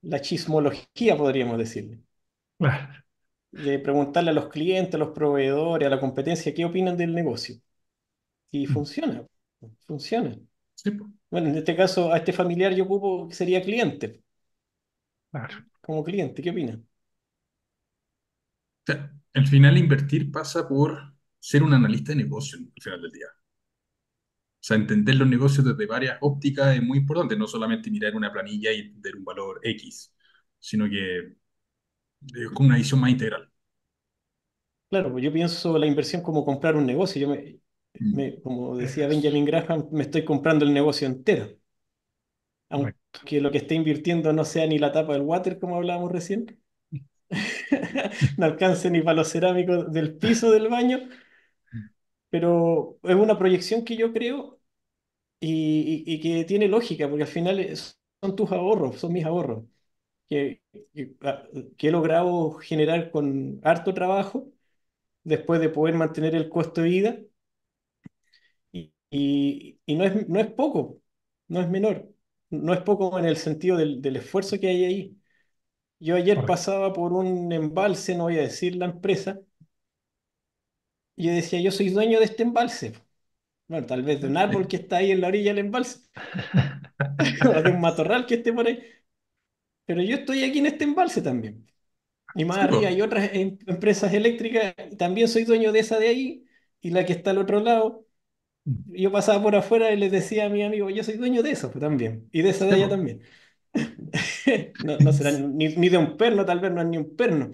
La chismología, podríamos decirle. [LAUGHS] De preguntarle a los clientes, a los proveedores, a la competencia, qué opinan del negocio. Y mm. funciona, funciona. Bueno, en este caso, a este familiar yo ocupo que sería cliente. Como cliente, ¿qué opina? Al final, invertir pasa por ser un analista de negocio al final del día sea, entender los negocios desde varias ópticas es muy importante, no solamente mirar una planilla y tener un valor X, sino que con una visión más integral. Claro, pues yo pienso la inversión como comprar un negocio. Yo me, mm. como decía Benjamin Graham, me estoy comprando el negocio entero. Aunque lo que esté invirtiendo no sea ni la tapa del water, como hablábamos recién, mm. [LAUGHS] no alcance ni para los cerámicos del piso del baño, pero es una proyección que yo creo y, que tiene lógica, porque al final son tus ahorros, son mis ahorros, que, ah, que, he logrado generar con harto trabajo después de poder mantener el costo de vida. Y, no, es, no es poco, no es menor, no es poco en el sentido del, esfuerzo que hay ahí. Yo ayer pasaba por un embalse, no voy a decir la empresa, yo decía, yo soy dueño de este embalse. Bueno, tal vez de un árbol que está ahí en la orilla del embalse, [LAUGHS] o de un matorral que esté por ahí. Pero yo estoy aquí en este embalse también. Y más arriba hay otras em, empresas eléctricas, también soy dueño de esa de ahí y la que está al otro lado. Mm. Yo pasaba por afuera y les decía a mi amigo, yo soy dueño de eso pues, también, y de esa de allá también. [LAUGHS] no, no ni, ni de un perno, tal vez no es ni un perno,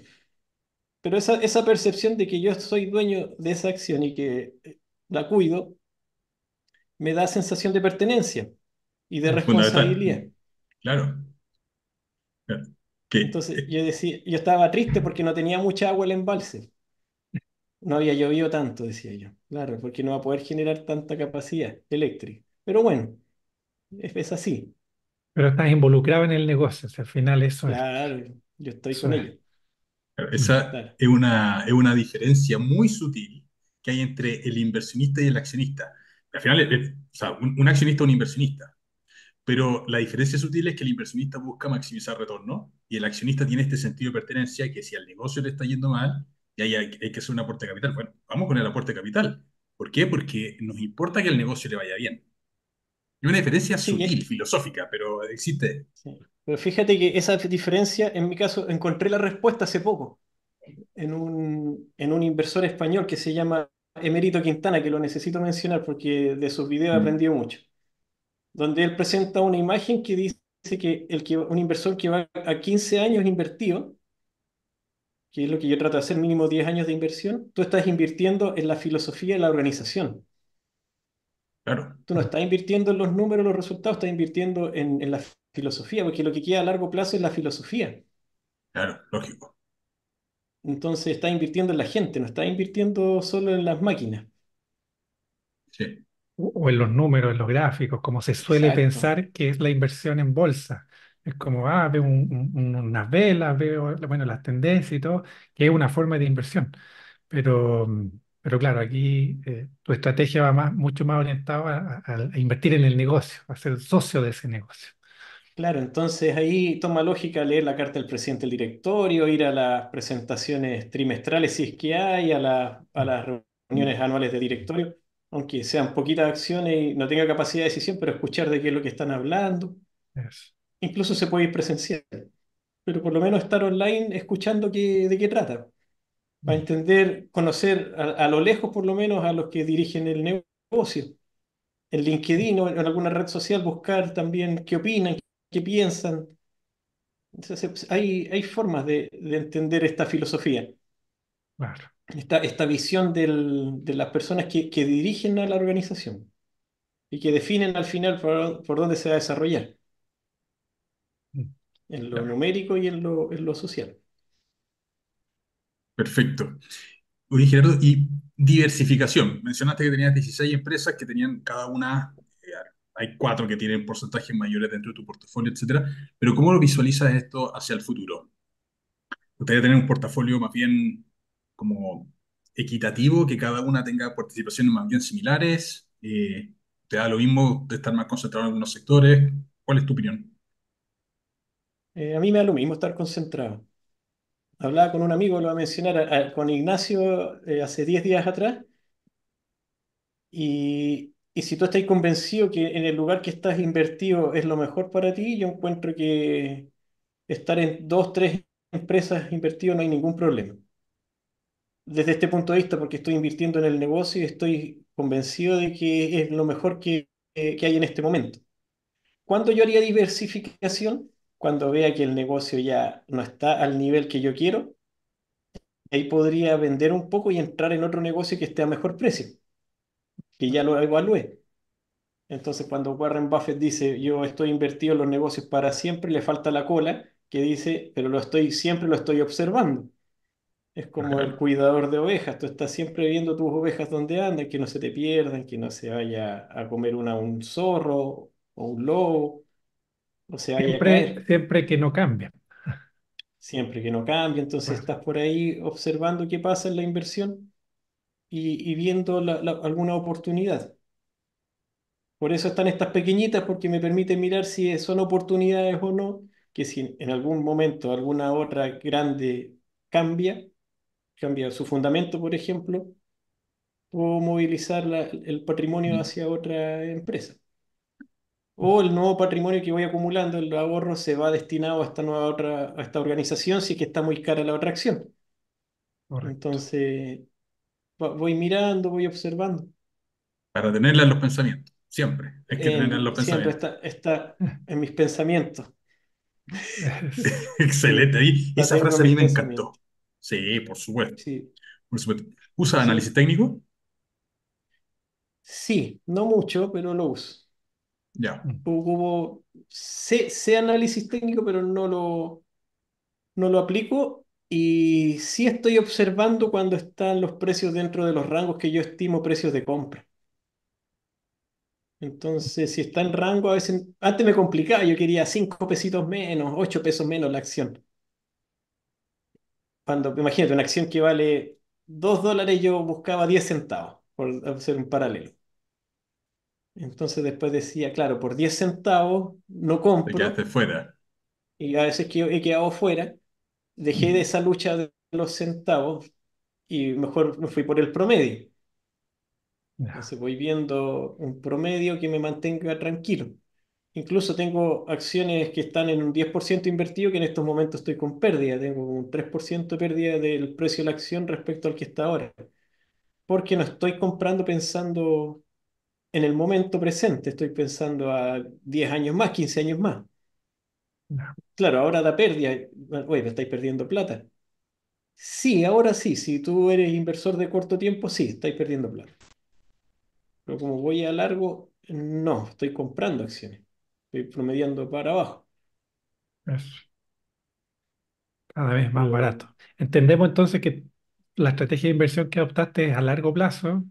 pero esa, percepción de que yo soy dueño de esa acción y que eh, la cuido, me da sensación de pertenencia y de responsabilidad. Claro. Entonces eh, yo decía, yo estaba triste porque no tenía mucha agua el embalse. No había llovido tanto, decía yo. Claro, porque no va a poder generar tanta capacidad eléctrica. Pero bueno, es, así. Pero estás involucrado en el negocio, al final eso es. Claro, yo estoy con ellos. Esa es una, es una diferencia muy sutil que hay entre el inversionista y el accionista. Al final, es, o sea, un, accionista es un inversionista, pero la diferencia sutil es que el inversionista busca maximizar retorno y el accionista tiene este sentido de pertenencia que si al negocio le está yendo mal, y hay, hay, que hacer un aporte de capital. Bueno, vamos con el aporte de capital. ¿Por qué? Porque nos importa que el negocio le vaya bien. Y una diferencia sutil, filosófica, pero existe. Sí fíjate que esa diferencia, en mi caso, encontré la respuesta hace poco en un, en un inversor español que se llama Emerito Quintana, que lo necesito mencionar porque de sus videos he mm. aprendido mucho, donde él presenta una imagen que dice que, el que un inversor que va a 15 años invertido, que es lo que yo trato de hacer, mínimo 10 años de inversión, tú estás invirtiendo en la filosofía de la organización. Claro. Tú no estás invirtiendo en los números, los resultados, estás invirtiendo en, en la filosofía, porque lo que queda a largo plazo es la filosofía. Claro, lógico. Entonces está invirtiendo en la gente, no está invirtiendo solo en las máquinas. Sí. O en los números, en los gráficos, como se suele pensar que es la inversión en bolsa. Es como, ah, veo unas velas, veo, bueno, las tendencias y todo, que es una forma de inversión. Pero, pero claro, aquí eh, tu estrategia va más, mucho más orientada a invertir en el negocio, a ser socio de ese negocio. Claro, entonces ahí toma lógica leer la carta del presidente del directorio, ir a las presentaciones trimestrales si es que hay, a, las reuniones anuales de directorio, aunque sean poquitas acciones y no tenga capacidad de decisión, pero escuchar de qué es lo que están hablando. Incluso se puede ir presencial, pero por lo menos estar online escuchando de qué trata. Va a mm. entender, conocer a, a lo lejos por lo menos a los que dirigen el negocio. En LinkedIn o en alguna red social buscar también qué opinan, ¿Qué piensan. Pues, hay, hay formas de, entender esta filosofía. Esta, visión de las personas que, dirigen a la organización y que definen al final por, dónde se va a desarrollar. Mm. En lo numérico y en lo, en lo social. Perfecto. y diversificación. Mencionaste que tenías 16 empresas que tenían cada una hay cuatro que tienen porcentajes mayores dentro de tu portafolio, etcétera. Pero ¿cómo lo visualizas esto hacia el futuro? gustaría tener un portafolio más bien como equitativo, que cada una tenga participaciones más bien similares? Eh, ¿Te da lo mismo de estar más concentrado en algunos sectores? ¿Cuál es tu opinión? Eh, a mí me da lo mismo estar concentrado. Hablaba con un amigo, lo voy a mencionar, con Ignacio eh, hace 10 días atrás, y y si tú estás convencido que en el lugar que estás invertido es lo mejor para ti, yo encuentro que estar en dos, tres empresas invertido no hay ningún problema. Desde este punto de vista, porque estoy invirtiendo en el negocio y estoy convencido de que es lo mejor que, hay en este momento. Cuando yo haría diversificación? Cuando vea que el negocio ya no está al nivel que yo quiero, ahí podría vender un poco y entrar en otro negocio que esté a mejor precio que ya lo evalué. Entonces, cuando Warren Buffett dice, yo estoy invertido en los negocios para siempre, le falta la cola, que dice, pero lo estoy, siempre lo estoy observando. Es como el cuidador de ovejas, tú estás siempre viendo tus ovejas donde andan, que no se te pierdan, que no se vaya a comer una un zorro o un lobo, o siempre, Siempre que no cambia. Siempre que no cambia, entonces estás por ahí observando qué pasa en la inversión y, viendo alguna oportunidad. Por eso están estas pequeñitas, porque me permiten mirar si son oportunidades o no, que si en algún momento alguna otra grande cambia, cambia su fundamento, por ejemplo, puedo movilizar el patrimonio mm. hacia otra empresa. O el nuevo patrimonio que voy acumulando, el ahorro, se va destinado a esta nueva otra, a esta organización si es que está muy cara la otra acción. Correcto. Entonces, voy mirando, voy observando. Para tenerla en los pensamientos, siempre. Es que tenerla en los pensamientos. Siempre está, en mis pensamientos. [LAUGHS] Excelente. esa frase a mí me encantó. Sí, por supuesto. ¿Usa análisis técnico? Sí, no mucho, pero lo uso. Ya. sé, sé, análisis técnico, pero no lo, no lo aplico y sí estoy observando cuando están los precios dentro de los rangos que yo estimo precios de compra. Entonces, si está en rango, a veces antes me complicaba, yo quería 5 pesitos menos, 8 pesos menos la acción. Cuando, imagínate, una acción que vale 2 dólares, yo buscaba 10 centavos, por hacer un paralelo. Entonces después decía, claro, por 10 centavos no compro. quedaste fuera. Y a veces he quedado fuera dejé de esa lucha de los centavos y mejor me fui por el promedio. Entonces voy viendo un promedio que me mantenga tranquilo. Incluso tengo acciones que están en un 10% invertido que en estos momentos estoy con pérdida. Tengo un 3% de pérdida del precio de la acción respecto al que está ahora. Porque no estoy comprando pensando en el momento presente, estoy pensando a 10 años más, 15 años más. Claro, ahora da pérdida. Oye, me estáis perdiendo plata. Sí, ahora sí, si tú eres inversor de corto tiempo, sí, estáis perdiendo plata. Pero como voy a largo, no, estoy comprando acciones. Estoy promediando para abajo. Cada vez más barato. Entendemos entonces que la estrategia de inversión que adoptaste es a largo plazo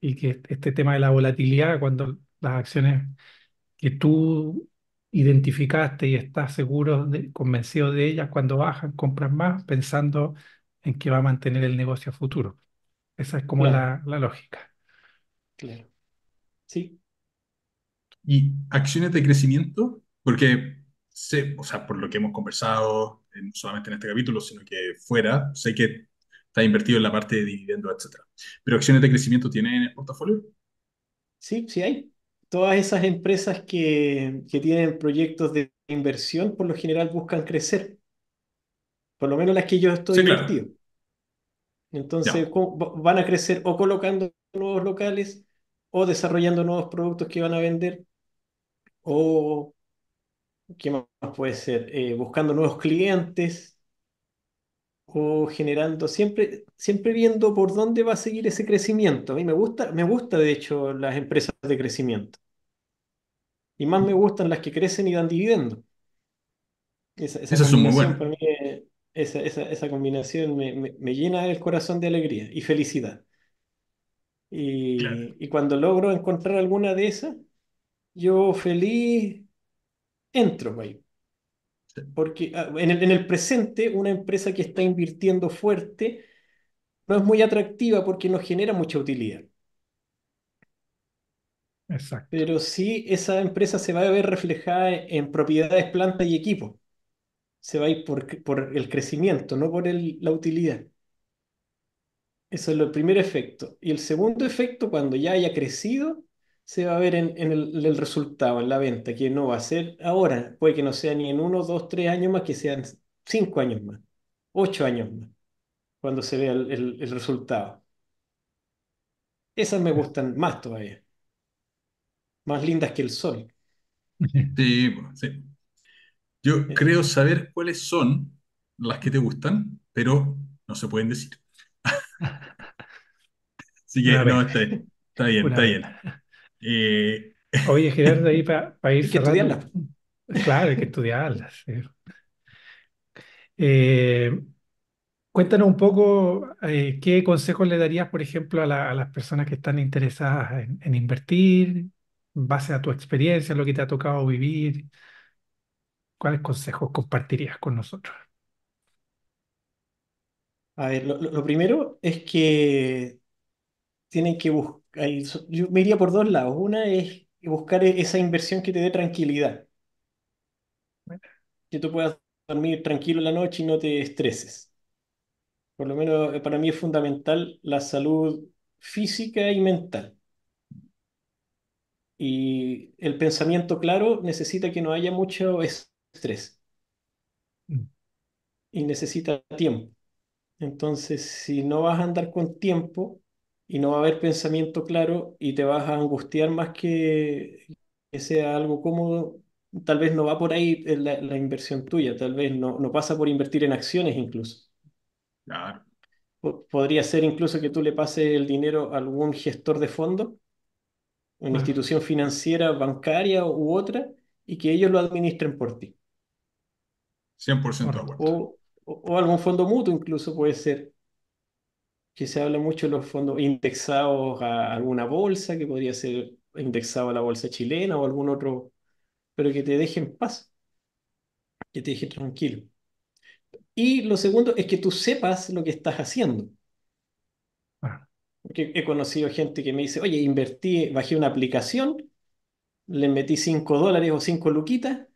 y que este tema de la volatilidad, cuando las acciones que tú identificaste y estás seguro, convencido de ellas, cuando bajan, compras más, pensando en que va a mantener el negocio futuro. Esa es como la, lógica. Claro. Sí. ¿Y acciones de crecimiento? Porque sé, o sea, por lo que hemos conversado, no solamente en este capítulo, sino que fuera, sé que está invertido en la parte de dividendos, etc. ¿Pero acciones de crecimiento tienen en el portafolio? Sí, sí hay todas esas empresas que, tienen proyectos de inversión, por lo general buscan crecer. Por lo menos las que yo estoy divertido. Entonces, van a crecer o colocando nuevos locales, o desarrollando nuevos productos que van a vender, o ¿qué más puede ser? Eh, buscando nuevos clientes, o generando, siempre, siempre viendo por dónde va a seguir ese crecimiento. A mí me gusta, me gusta de hecho las empresas de crecimiento. Y más me gustan las que crecen y dan dividendo. Esa, combinación esa, combinación me, llena el corazón de alegría y felicidad. Y, y cuando logro encontrar alguna de esas, yo feliz entro, güey. Porque ah, en el, presente, una empresa que está invirtiendo fuerte no es muy atractiva porque no genera mucha utilidad. Exacto. Pero sí esa empresa se va a ver reflejada en propiedades, plantas y equipo. Se va a ir por, el crecimiento, no por la utilidad. Eso es el primer efecto. Y el segundo efecto, cuando ya haya crecido, se va a ver en, el, resultado, en la venta, que no va a ser ahora, puede que no sea ni en uno, dos, tres años más, que sean cinco años más, ocho años más, cuando se vea el, resultado. Esas me gustan más todavía, más lindas que el sol. Sí, sí. Yo eh. creo saber cuáles son las que te gustan, pero no se pueden decir. [LAUGHS] Así que, no, está, está bien, está bien. Eh... Oye, Gerardo, ahí para [LAUGHS] ir. Hay estudiarlas. Claro, hay que estudiarlas. Eh, cuéntanos un poco eh, qué consejos le darías, por ejemplo, a, las personas que están interesadas en, en, invertir, base a tu experiencia, lo que te ha tocado vivir. ¿Cuáles consejos compartirías con nosotros? A ver, lo, lo primero es que tienen que buscar yo me iría por dos lados. Una es buscar e-, esa inversión que te dé tranquilidad. Que tú puedas dormir tranquilo la noche y no te estreses. Por lo menos eh, para mí es fundamental la salud física y mental. Y el pensamiento claro necesita que no haya mucho estrés. Mm. Y necesita tiempo. Entonces, si no vas a andar con tiempo, y no va a haber pensamiento claro y te vas a angustiar más que, que sea algo cómodo. Tal vez no va por ahí la, inversión tuya, tal vez no, no, pasa por invertir en acciones incluso. Claro. podría ser incluso que tú le pases el dinero a algún gestor de fondo, una institución financiera, bancaria u otra, y que ellos lo administren por ti. 100% de acuerdo. o algún fondo mutuo incluso puede ser que se habla mucho de los fondos indexados a alguna bolsa, que podría ser indexado a la bolsa chilena o algún otro, pero que te deje en paz, que te deje tranquilo. Y lo segundo es que tú sepas lo que estás haciendo. Ah. Porque he conocido gente que me dice, oye, invertí, bajé una aplicación, le metí 5 dólares o 5 luquitas,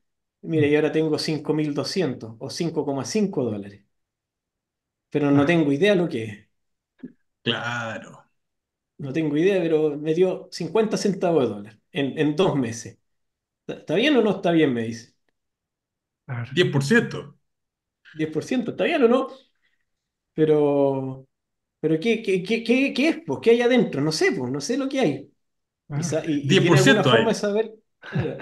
mire y ahora tengo 5.200 o 5,5 dólares. Pero no ah. tengo idea lo que es. Claro. No tengo idea, pero me dio 50 centavos de dólar en, dos meses. ¿Está bien o no está bien? Me dice. 10%. 10%, ¿está bien o no? Pero, pero ¿qué, qué, es? Pues? ¿Qué hay adentro? No sé, pues, no sé lo que hay. 10% ah. hay.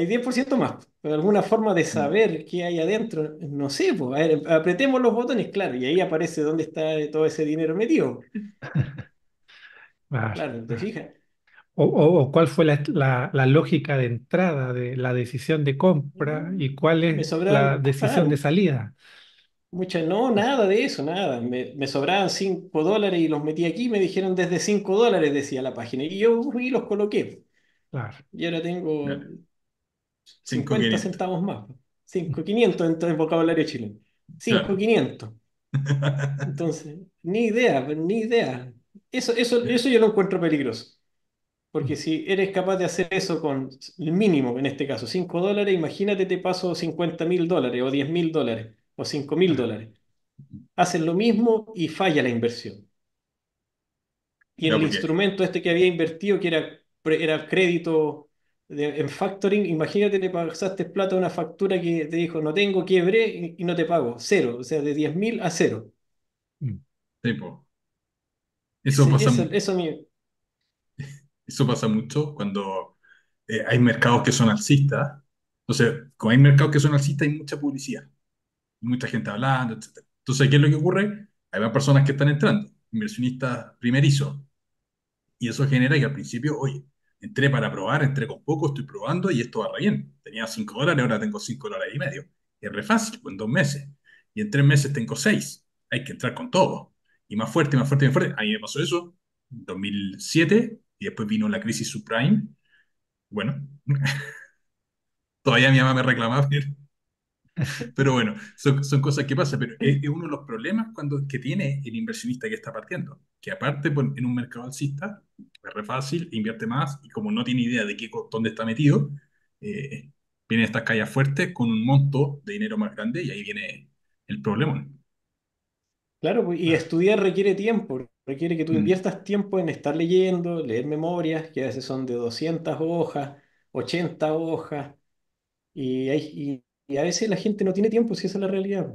Hay 10% más. Alguna forma de saber qué hay adentro. No sé, pues, apretemos los botones, claro, y ahí aparece dónde está eh, todo ese dinero metido. [LAUGHS] Claro, te fijas. O, cuál fue la, lógica de entrada de la decisión de compra y cuál es la decisión de salida. Muchas, no, nada de eso, nada. Me, sobraban 5 dólares y los metí aquí, me dijeron desde 5 dólares, decía la página, y yo uh, los coloqué. Claro. Y ahora tengo 50 centavos más. 5.500 en, vocabulario chileno. 5.500. [LAUGHS] Entonces, ni idea, pues, ni idea. Eso, eso, eso yo lo encuentro peligroso. Porque mm. si eres capaz de hacer eso con el mínimo, en este caso, 5 dólares, imagínate te paso 50 mil dólares o 10 mil dólares o 5 mil dólares. Hacen lo mismo y falla la inversión. Y en el instrumento este que había invertido, que era, era crédito en factoring, imagínate, le pasaste plata a una factura que te dijo, no tengo, quiebre y, no te pago, cero, o sea, de 10.000 a cero. Mm, eso, pasa, eso, eso, pasa mucho cuando eh, hay mercados que son alcistas. Entonces, cuando hay mercados que son alcistas, hay mucha publicidad, mucha gente hablando, etc. Entonces, ¿qué es lo que ocurre? Hay más personas que están entrando, inversionistas primerizos. Y eso genera que al principio, oye, entré para probar, entré con poco, estoy probando y esto va re bien. Tenía 5 dólares, ahora tengo 5 dólares y medio. Es re fácil, pues, en dos meses. Y en tres meses tengo 6. Hay que entrar con todo. Y más fuerte, más fuerte, más fuerte. A mí me pasó eso en 2007 y después vino la crisis subprime. Bueno, [LAUGHS] todavía mi mamá me reclamaba, [LAUGHS] Pero bueno, son, son, cosas que pasan, pero es, uno de los problemas cuando, que tiene el inversionista que está partiendo, que aparte en un mercado alcista es re fácil, invierte más y como no tiene idea de qué, dónde está metido, eh, viene a estas calles fuertes con un monto de dinero más grande y ahí viene el problema. Claro, pues, y estudiar requiere tiempo, requiere que tú mm. inviertas tiempo en estar leyendo, leer memorias, que a veces son de 200 hojas, 80 hojas, y, hay, y y a veces la gente no tiene tiempo, si esa es la realidad.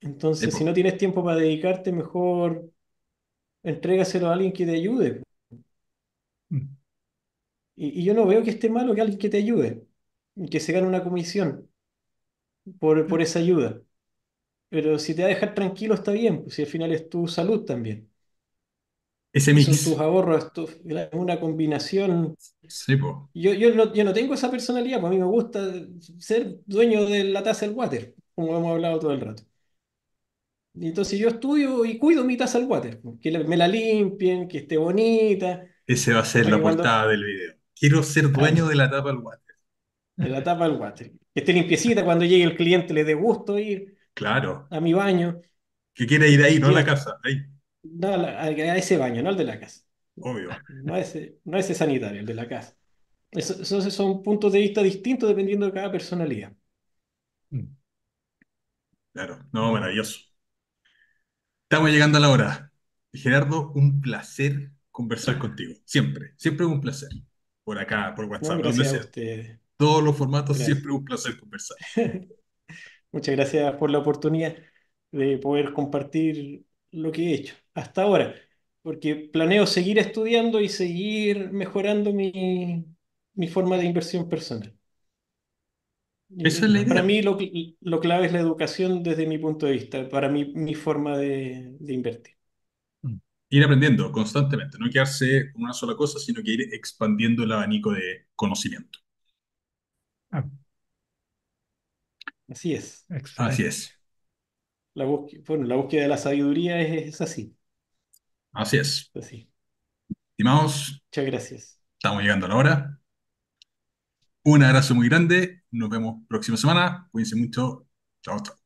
Entonces, si no tienes tiempo para dedicarte, mejor entrégaselo a alguien que te ayude. Mm. Y, yo no veo que esté malo que alguien que te ayude, que se gane una comisión por, por mm. esa ayuda. Pero si te va a dejar tranquilo, está bien, pues si al final es tu salud también. Ese Son tus ahorros, es una combinación. Sí, Yo, yo, no, yo no tengo esa personalidad, pues a mí me gusta ser dueño de la taza del water, como hemos hablado todo el rato. Entonces yo estudio y cuido mi taza del water, pues, que me la limpien, que esté bonita. Ese va a ser la portada del video. Quiero ser dueño de la tapa del water. De la tapa del water. Que esté limpiecita cuando llegue el cliente, le dé gusto ir. Claro. A mi baño. Que quiera ir ahí, no a la casa, ahí. No, a, ese baño, no al de la casa. Obvio. No a ese, sanitario, el de la casa. Entonces son puntos de vista distintos dependiendo de cada personalidad. Mm. Claro, no, maravilloso. Estamos llegando a la hora. Gerardo, un placer conversar contigo. Siempre, siempre un placer. Por acá, por WhatsApp, donde sea. Todos los formatos, siempre un placer conversar. [LAUGHS] Muchas gracias por la oportunidad de poder compartir lo que he hecho hasta ahora, porque planeo seguir estudiando y seguir mejorando mi, forma de inversión personal. Para mí lo, lo, clave es la educación desde mi punto de vista, para mí mi forma de, invertir. Mm. Ir aprendiendo constantemente, no quedarse con una sola cosa, sino que ir expandiendo el abanico de conocimiento. Ah. Así es. Así es la búsqueda, bueno, la búsqueda de la sabiduría es, así. Así es. Estimados. Muchas gracias. Estamos llegando a la hora. Un abrazo muy grande. Nos vemos próxima semana. Cuídense mucho. Chao, chao.